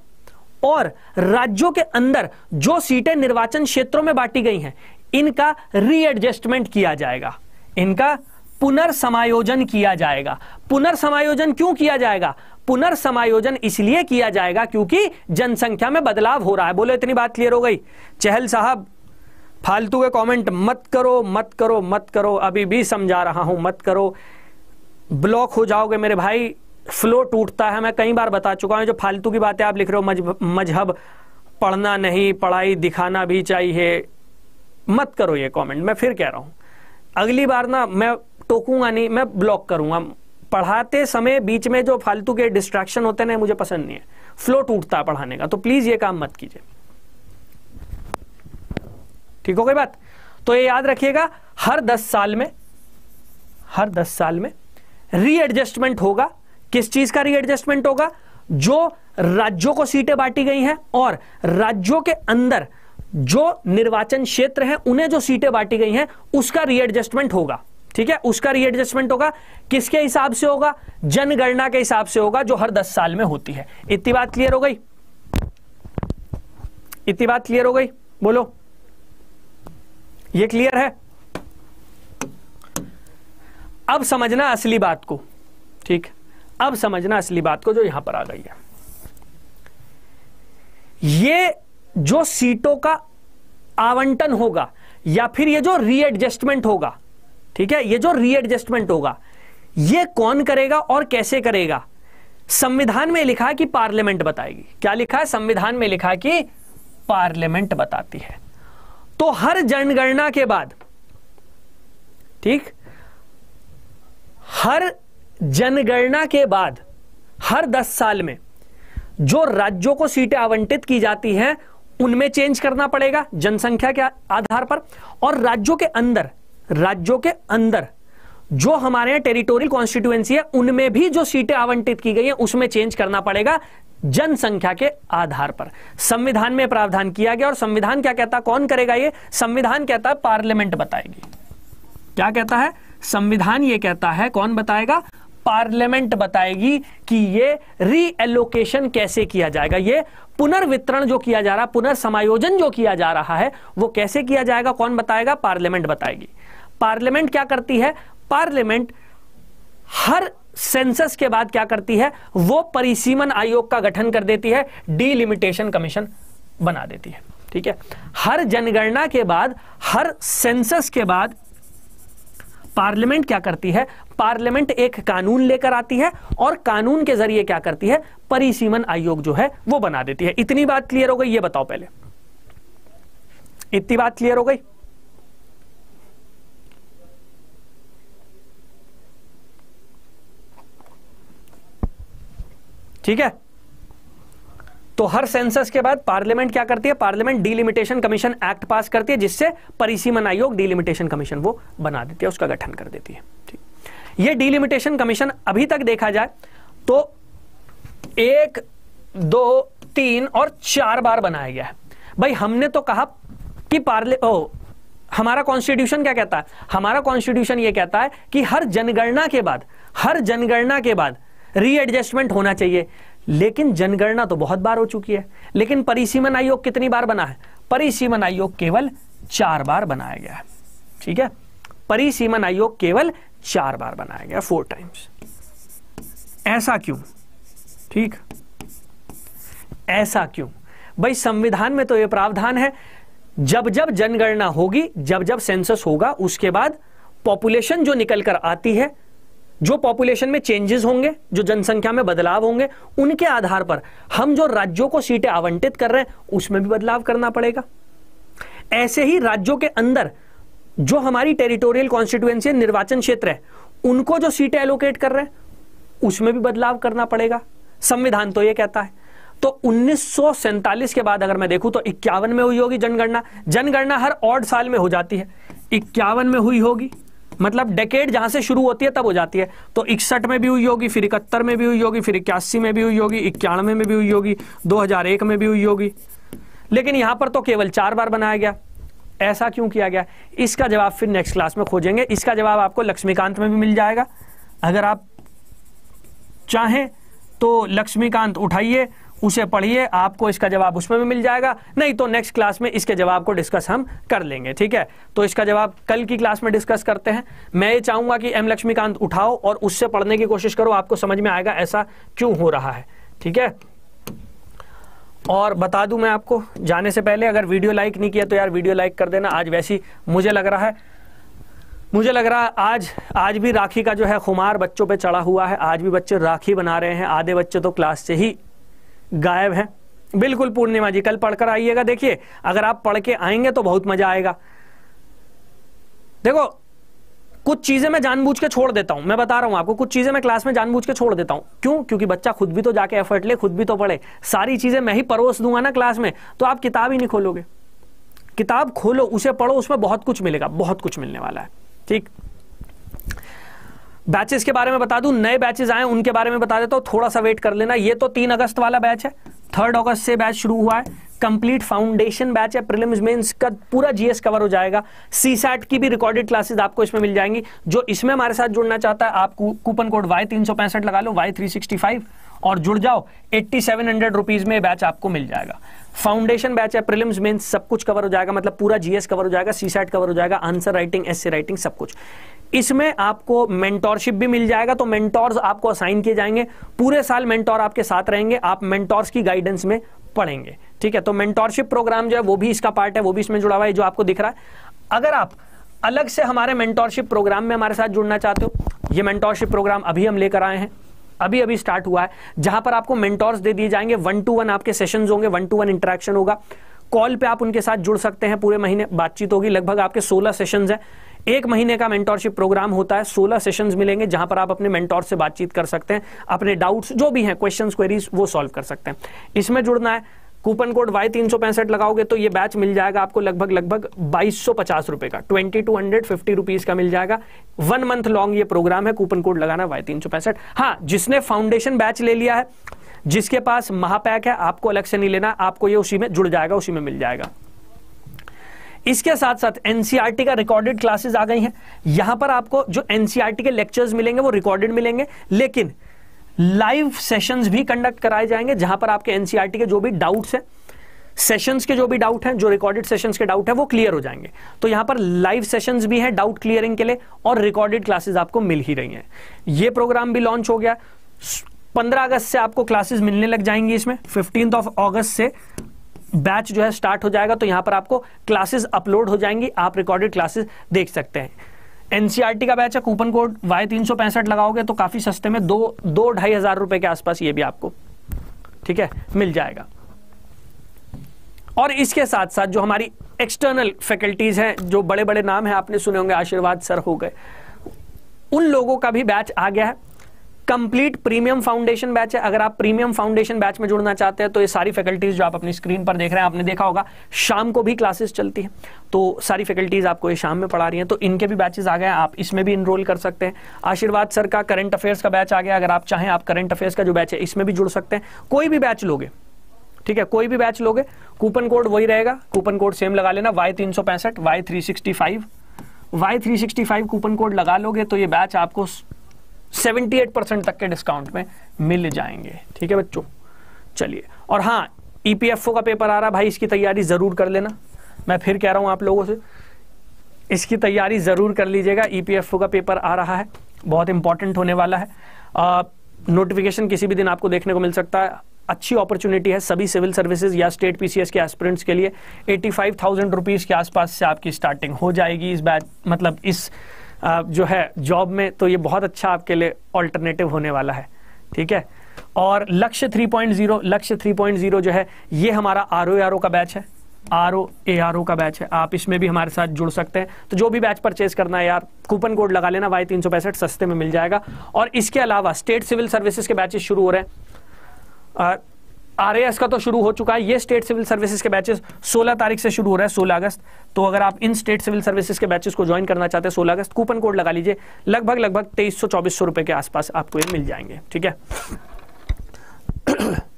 और राज्यों के अंदर जो सीटें निर्वाचन क्षेत्रों में बांटी गई हैं इनका रीएडजस्टमेंट किया जाएगा इनका पुनर्समायोजन किया जाएगा पुनर्समायोजन क्यों किया जाएगा पुनर्समायोजन इसलिए किया जाएगा क्योंकि जनसंख्या में बदलाव हो रहा है बोलो इतनी बात क्लियर हो गई चहल साहब फालतू के कमेंट मत करो मत करो मत करो अभी भी समझा रहा हूं मत करो ब्लॉक हो जाओगे मेरे भाई फ्लो टूटता है मैं कई बार बता चुका हूं जो फालतू की बातें आप लिख रहे हो मजहब पढ़ना नहीं पढ़ाई दिखाना भी चाहिए मत करो ये कमेंट मैं फिर कह रहा हूं अगली बार ना मैं टोकूंगा नहीं मैं ब्लॉक करूंगा पढ़ाते समय बीच में जो फालतू के डिस्ट्रैक्शन होते हैं मुझे पसंद नहीं है फ्लो टूटता है पढ़ाने का तो प्लीज़ ये काम मत कीजिए ठीक हो गई बात तो ये याद रखिएगा हर दस साल में हर दस साल में रीएडजस्टमेंट होगा किस चीज का रीएडजस्टमेंट होगा जो राज्यों को सीटें बांटी गई हैं और राज्यों के अंदर जो निर्वाचन क्षेत्र हैं उन्हें जो सीटें बांटी गई हैं उसका रीएडजस्टमेंट होगा ठीक है उसका रीएडजस्टमेंट होगा किसके हिसाब से होगा जनगणना के हिसाब से होगा जो हर दस साल में होती है इतनी बात क्लियर हो गई इतनी बात क्लियर हो गई बोलो ये क्लियर है अब समझना असली बात को ठीक अब समझना असली बात को जो यहां पर आ गई है ये जो सीटों का आवंटन होगा या फिर ये जो रीएडजस्टमेंट होगा ठीक है ये जो रीएडजस्टमेंट होगा ये कौन करेगा और कैसे करेगा संविधान में लिखा है कि पार्लियामेंट बताएगी क्या लिखा है संविधान में लिखा है कि पार्लियामेंट बताती है तो हर जनगणना के बाद ठीक हर जनगणना के बाद हर दस साल में जो राज्यों को सीटें आवंटित की जाती हैं उनमें चेंज करना पड़ेगा जनसंख्या के आधार पर और राज्यों के अंदर राज्यों के अंदर जो हमारे यहां टेरिटोरियल कॉन्स्टिट्यूएंसी है उनमें भी जो सीटें आवंटित की गई हैं उसमें चेंज करना पड़ेगा जनसंख्या के आधार पर संविधान में प्रावधान किया गया और संविधान क्या कहता कौन करेगा ये संविधान कहता है पार्लियामेंट बताएगी क्या कहता है संविधान ये कहता है कौन बताएगा पार्लियामेंट बताएगी कि ये रीएलोकेशन कैसे किया जाएगा ये पुनर्वितरण जो किया जा रहा है पुनर्समायोजन जो किया जा रहा है वो कैसे किया जाएगा कौन बताएगा पार्लियामेंट बताएगी पार्लियामेंट क्या करती है पार्लियामेंट हर सेंसस के बाद क्या करती है वो परिसीमन आयोग का गठन कर देती है डीलिमिटेशन कमीशन बना देती है ठीक है हर जनगणना के बाद हर सेंसस के बाद पार्लियामेंट क्या करती है पार्लियामेंट एक कानून लेकर आती है और कानून के जरिए क्या करती है परिसीमन आयोग जो है वो बना देती है इतनी बात क्लियर हो गई ये बताओ पहले इतनी बात क्लियर हो गई ठीक है तो हर सेंसस के बाद पार्लियामेंट क्या करती है parliament delimitation commission act pass करती है जिससे परिसीमन आयोग डिलिमिटेशन कमीशन वो बना देती है उसका गठन कर देती है ठीक ये डिलिमिटेशन कमीशन अभी तक देखा जाए तो एक दो तीन और चार बार बनाया गया है भाई हमने तो कहा कि पार्ले ओ हमारा कॉन्स्टिट्यूशन क्या कहता है हमारा कॉन्स्टिट्यूशन ये कहता है कि हर जनगणना के बाद हर जनगणना के बाद रीएडजस्टमेंट होना चाहिए लेकिन जनगणना तो बहुत बार हो चुकी है लेकिन परिसीमन आयोग कितनी बार बना है परिसीमन आयोग केवल चार बार बनाया गया है ठीक है परिसीमन आयोग केवल चार बार बनाया गया फोर टाइम्स ऐसा क्यों ठीक ऐसा क्यों भाई संविधान में तो यह प्रावधान है जब जब जनगणना होगी जब जब सेंसस होगा उसके बाद पॉपुलेशन जो निकलकर आती है जो पॉपुलेशन में चेंजेस होंगे जो जनसंख्या में बदलाव होंगे उनके आधार पर हम जो राज्यों को सीटें आवंटित कर रहे हैं उसमें भी बदलाव करना पड़ेगा ऐसे ही राज्यों के अंदर जो हमारी टेरिटोरियल कॉन्स्टिट्यूएंसी निर्वाचन क्षेत्र है उनको जो सीटें एलोकेट कर रहे हैं उसमें भी बदलाव करना पड़ेगा संविधान तो यह कहता है तो उन्नीस के बाद अगर मैं देखूं तो इक्यावन में हुई होगी जनगणना जनगणना हर और साल में हो जाती है इक्यावन में हुई होगी मतलब डेकेड जहां से शुरू होती है तब हो जाती है तो इकसठ में भी हुई होगी फिर इकहत्तर में भी हुई होगी फिर इक्यासी में भी हुई होगी इक्यानवे में भी हुई होगी एक में भी हुई होगी लेकिन यहां पर तो केवल चार बार बनाया गया ऐसा क्यों किया गया इसका जवाब फिर नेक्स्ट क्लास में खोजेंगे इसका जवाब आपको लक्ष्मीकांत में भी मिल जाएगा अगर आप चाहें तो लक्ष्मीकांत उठाइए उसे पढ़िए आपको इसका जवाब उसमें भी मिल जाएगा नहीं तो नेक्स्ट क्लास में इसके जवाब को डिस्कस हम कर लेंगे ठीक है तो इसका जवाब कल की क्लास में डिस्कस करते हैं मैं ये चाहूंगा कि एम लक्ष्मीकांत उठाओ और उससे पढ़ने की कोशिश करो आपको समझ में आएगा ऐसा क्यों हो रहा है ठीक है और बता दूं मैं आपको जाने से पहले अगर वीडियो लाइक नहीं किया तो यार वीडियो लाइक कर देना आज वैसी मुझे लग रहा है मुझे लग रहा है आज आज भी राखी का जो है खुमार बच्चों पे चढ़ा हुआ है आज भी बच्चे राखी बना रहे हैं आधे बच्चे तो क्लास से ही गायब है बिल्कुल पूर्णिमा जी कल पढ़कर आइएगा देखिए अगर आप पढ़ के आएंगे तो बहुत मजा आएगा देखो कुछ चीजें मैं जानबूझ के छोड़ देता हूं मैं बता रहा हूं आपको कुछ चीजें मैं क्लास में जानबूझ के छोड़ देता हूं क्यों क्योंकि बच्चा खुद भी तो जाके एफर्ट ले खुद भी तो पढ़े सारी चीजें मैं ही परोस दूंगा ना क्लास में तो आप किताब ही नहीं खोलोगे किताब खोलो उसे पढ़ो उसमें बहुत कुछ मिलेगा बहुत कुछ मिलने वाला है ठीक बैचेस के बारे में बता दूं नए बैचेस आए उनके बारे में बता देता हूं थोड़ा सा वेट कर लेना ये तो तीन अगस्त वाला बैच है थर्ड अगस्त से बैच शुरू हुआ है कंप्लीट फाउंडेशन बैच है प्रिलिम्स मेंस का पूरा जीएस कवर हो जाएगा सी सैट की भी रिकॉर्डेड क्लासेस आपको इसमें मिल जाएंगी जो इसमें हमारे साथ जुड़ना चाहता है आप कूपन कोड वाई तीन सौ पैंसठ लगा लो वाई थ्री सिक्सटी फाइव और जुड़ जाओ एट्टी सेवन हंड्रेड रुपीज में बैच आपको मिल जाएगा फाउंडेशन बैच है प्रिलिम्स मेंस सब कुछ कवर हो जाएगा मतलब पूरा जीएस कवर हो जाएगा सी सैट कवर हो जाएगा आंसर राइटिंग एस राइटिंग सब कुछ इसमें आपको मेंटोरशिप भी मिल जाएगा तो मेंटोर्स आपको असाइन किए जाएंगे पूरे साल मेंटोर आपके साथ रहेंगे आप मेंटोर्स की गाइडेंस में पढ़ेंगे ठीक है तो मेंटोरशिप प्रोग्राम जो है वो भी इसका पार्ट है वो भी इसमें जुड़ा हुआ है जो आपको दिख रहा है अगर आप अलग से हमारे मेंटोरशिप प्रोग्राम में हमारे साथ जुड़ना चाहते हो ये मेंटोरशिप प्रोग्राम अभी हम लेकर आए हैं अभी अभी स्टार्ट हुआ है जहां पर आपको मेंटोर्स दे दिए जाएंगे वन टू वन आपके सेशन होंगे वन टू वन इंटरेक्शन होगा कॉल पे आप उनके साथ जुड़ सकते हैं पूरे महीने बातचीत होगी लगभग आपके 16 सेशंस हैं एक महीने का मेंटोरशिप प्रोग्राम होता है 16 सेशंस मिलेंगे जहां पर आप अपने मेंटोर से बातचीत कर सकते हैं अपने डाउट्स जो भी हैं क्वेश्चंस क्वेरीज वो सॉल्व कर सकते हैं इसमें जुड़ना है कूपन कोड वाई तीन सौ पैंसठ लगाओगे तो ये बैच मिल जाएगा आपको लगभग लगभग बाईस सौ पचास रुपए का twenty two hundred fifty rupees का मिल जाएगा वन मंथ लॉन्ग ये प्रोग्राम है कूपन कोड लगाना वाई तीन सौ पैंसठ हाँ जिसने फाउंडेशन बैच ले लिया है जिसके पास महापैक है आपको अलग से नहीं लेना आपको ये उसी में जुड़ जाएगा उसी में मिल जाएगा इसके साथ साथ एनसीईआरटी का रिकॉर्डेड क्लासेस आ गई हैं यहां पर आपको जो एनसीईआरटी e के लेक्चर्स मिलेंगे वो रिकॉर्डेड मिलेंगे लेकिन लाइव सेशंस भी कंडक्ट कराए जाएंगे जहां पर आपके एनसीईआरटी के जो भी डाउट्स हैं सेशंस के जो भी डाउट हैं जो रिकॉर्डेड सेशंस के डाउट है वो क्लियर हो जाएंगे तो यहां पर लाइव सेशंस भी हैं डाउट क्लियरिंग के लिए और रिकॉर्डेड क्लासेस आपको मिल ही रही हैं ये प्रोग्राम भी लॉन्च हो गया 15 अगस्त से आपको क्लासेस मिलने लग जाएंगी इसमें फिफ्टींथ ऑफ ऑगस्ट से बैच जो है स्टार्ट हो जाएगा तो यहां पर आपको क्लासेस अपलोड हो जाएंगी आप रिकॉर्डेड क्लासेस देख सकते हैं एनसीआरटी का बैच है कूपन कोड वाई तीन सौ पैंसठ लगाओगे तो काफी सस्ते में दो दो ढाई हजार रुपए के आसपास ये भी आपको ठीक है मिल जाएगा और इसके साथ साथ जो हमारी एक्सटर्नल फैकल्टीज हैं जो बड़े बड़े नाम हैं आपने सुने होंगे आशीर्वाद सर हो गए उन लोगों का भी बैच आ गया है कंप्लीट प्रीमियम फाउंडेशन बैच है अगर आप प्रीमियम फाउंडेशन बैच में जुड़ना चाहते हैं तो ये सारी फैकल्टीज जो आप अपनी स्क्रीन पर देख रहे हैं आपने देखा होगा शाम को भी क्लासेस चलती है तो सारी फैकल्टीज आपको ये शाम में पढ़ा रही हैं तो इनके भी बैचेस आ गए आप इसमें भी इनरोल कर सकते हैं आशीर्वाद सर का करंट अफेयर्स का बैच आ गया अगर आप चाहें आप करंट अफेयर्स का जो बैच है इसमें भी जुड़ सकते हैं कोई भी बैच लोगे ठीक है कोई भी बैच लोगे कूपन कोड वही रहेगा कूपन कोड सेम लगा लेना वाई तीन सौ पैंसठ Y three sixty five Y three sixty five coupon code लगा लोगे तो ये बैच आपको 78 परसेंट तक के डिस्काउंट में मिल जाएंगे ठीक है बच्चों चलिए और हाँ ई e का पेपर आ रहा है भाई इसकी तैयारी ज़रूर कर लेना मैं फिर कह रहा हूं आप लोगों से इसकी तैयारी ज़रूर कर लीजिएगा ई e का पेपर आ रहा है बहुत इंपॉर्टेंट होने वाला है नोटिफिकेशन किसी भी दिन आपको देखने को मिल सकता है अच्छी अपॉर्चुनिटी है सभी सिविल सर्विसेज या स्टेट पीसीएस के एस्पिरेंट्स के लिए एटी फाइव थाउजेंड रुपीज़ के आसपास से आपकी स्टार्टिंग हो जाएगी इस बैच मतलब इस जो है जॉब में तो ये बहुत अच्छा आपके लिए ऑल्टरनेटिव होने वाला है ठीक है और लक्ष्य 3.0 लक्ष्य 3.0 जो है ये हमारा आर ओ ओ का बैच है R O A R O का बैच है आप इसमें भी हमारे साथ जुड़ सकते हैं तो जो भी बैच परचेज करना है यार कूपन कोड लगा लेना वाई तीन सस्ते में मिल जाएगा और इसके अलावा स्टेट सिविल सर्विसेज के बैचेस शुरू हो रहे हैं आरएएस का तो शुरू हो चुका है ये स्टेट सिविल सर्विसेज के बैचेस 16 तारीख से शुरू हो रहा है 16 अगस्त तो अगर आप इन स्टेट सिविल सर्विसेज के बैचेस को ज्वाइन करना चाहते हैं 16 अगस्त कूपन कोड लगा लीजिए लगभग लगभग तेईस सौ चौबीस सौ रुपए के आसपास आपको ये मिल जाएंगे ठीक है [COUGHS]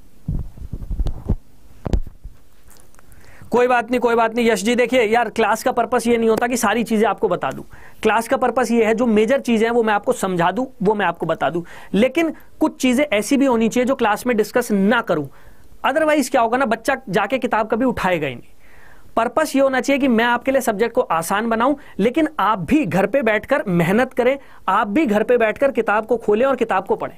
कोई बात नहीं कोई बात नहीं यश जी देखिए यार क्लास का पर्पस ये नहीं होता कि सारी चीजें आपको बता दूं क्लास का पर्पस ये है जो मेजर चीजें हैं वो मैं आपको समझा दूं वो मैं आपको बता दूं लेकिन कुछ चीजें ऐसी भी होनी चाहिए जो क्लास में डिस्कस ना करूं अदरवाइज क्या होगा ना बच्चा जाके किताब कभी उठाएगा ही नहीं पर्पस ये होना चाहिए कि मैं आपके लिए सब्जेक्ट को आसान बनाऊं लेकिन आप भी घर पे बैठकर मेहनत करें आप भी घर पे बैठकर किताब को खोलें और किताब को पढ़ें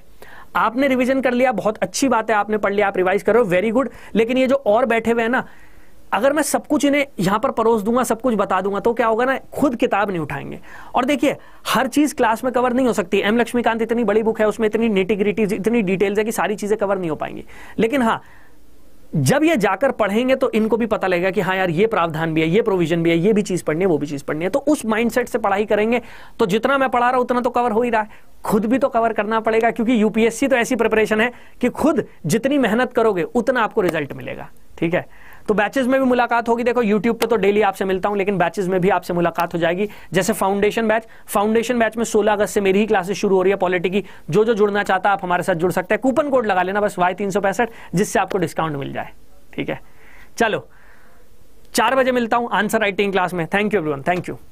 आपने रिवीजन कर लिया बहुत अच्छी बात है आपने पढ़ लिया आप रिवाइज करो वेरी गुड लेकिन ये जो और बैठे हुए हैं ना अगर मैं सब कुछ इन्हें यहां पर परोस दूंगा सब कुछ बता दूंगा तो क्या होगा ना खुद किताब नहीं उठाएंगे और देखिए हर चीज़ क्लास में कवर नहीं हो सकती एम लक्ष्मीकांत इतनी बड़ी बुक है उसमें इतनी नेटिग्रिटीज इतनी डिटेल्स है कि सारी चीज़ें कवर नहीं हो पाएंगी लेकिन हाँ जब ये जाकर पढ़ेंगे तो इनको भी पता लगेगा कि हाँ यार ये प्रावधान भी है ये प्रोविजन भी है ये भी चीज पढ़नी है वो भी चीज पढ़नी है तो उस माइंडसेट से पढ़ाई करेंगे तो जितना मैं पढ़ा रहा हूं उतना तो कवर हो ही रहा है खुद भी तो कवर करना पड़ेगा क्योंकि यूपीएससी तो ऐसी प्रिपरेशन है कि खुद जितनी मेहनत करोगे उतना आपको रिजल्ट मिलेगा ठीक है तो बैचेज में भी मुलाकात होगी देखो यूट्यूब पे तो डेली आपसे मिलता हूं लेकिन बैचेज में भी आपसे मुलाकात हो जाएगी जैसे फाउंडेशन बैच फाउंडेशन बैच में 16 अगस्त से मेरी ही क्लासेस शुरू हो रही है पॉलिटी की जो जो जुड़ना चाहता है आप हमारे साथ जुड़ सकते हैं कूपन कोड लगा लेना बस वाई तीन जिससे आपको डिस्काउंट मिल जाए ठीक है चलो चार बजे मिलता हूं आंसर राइटिंग क्लास में thank you everyone thank you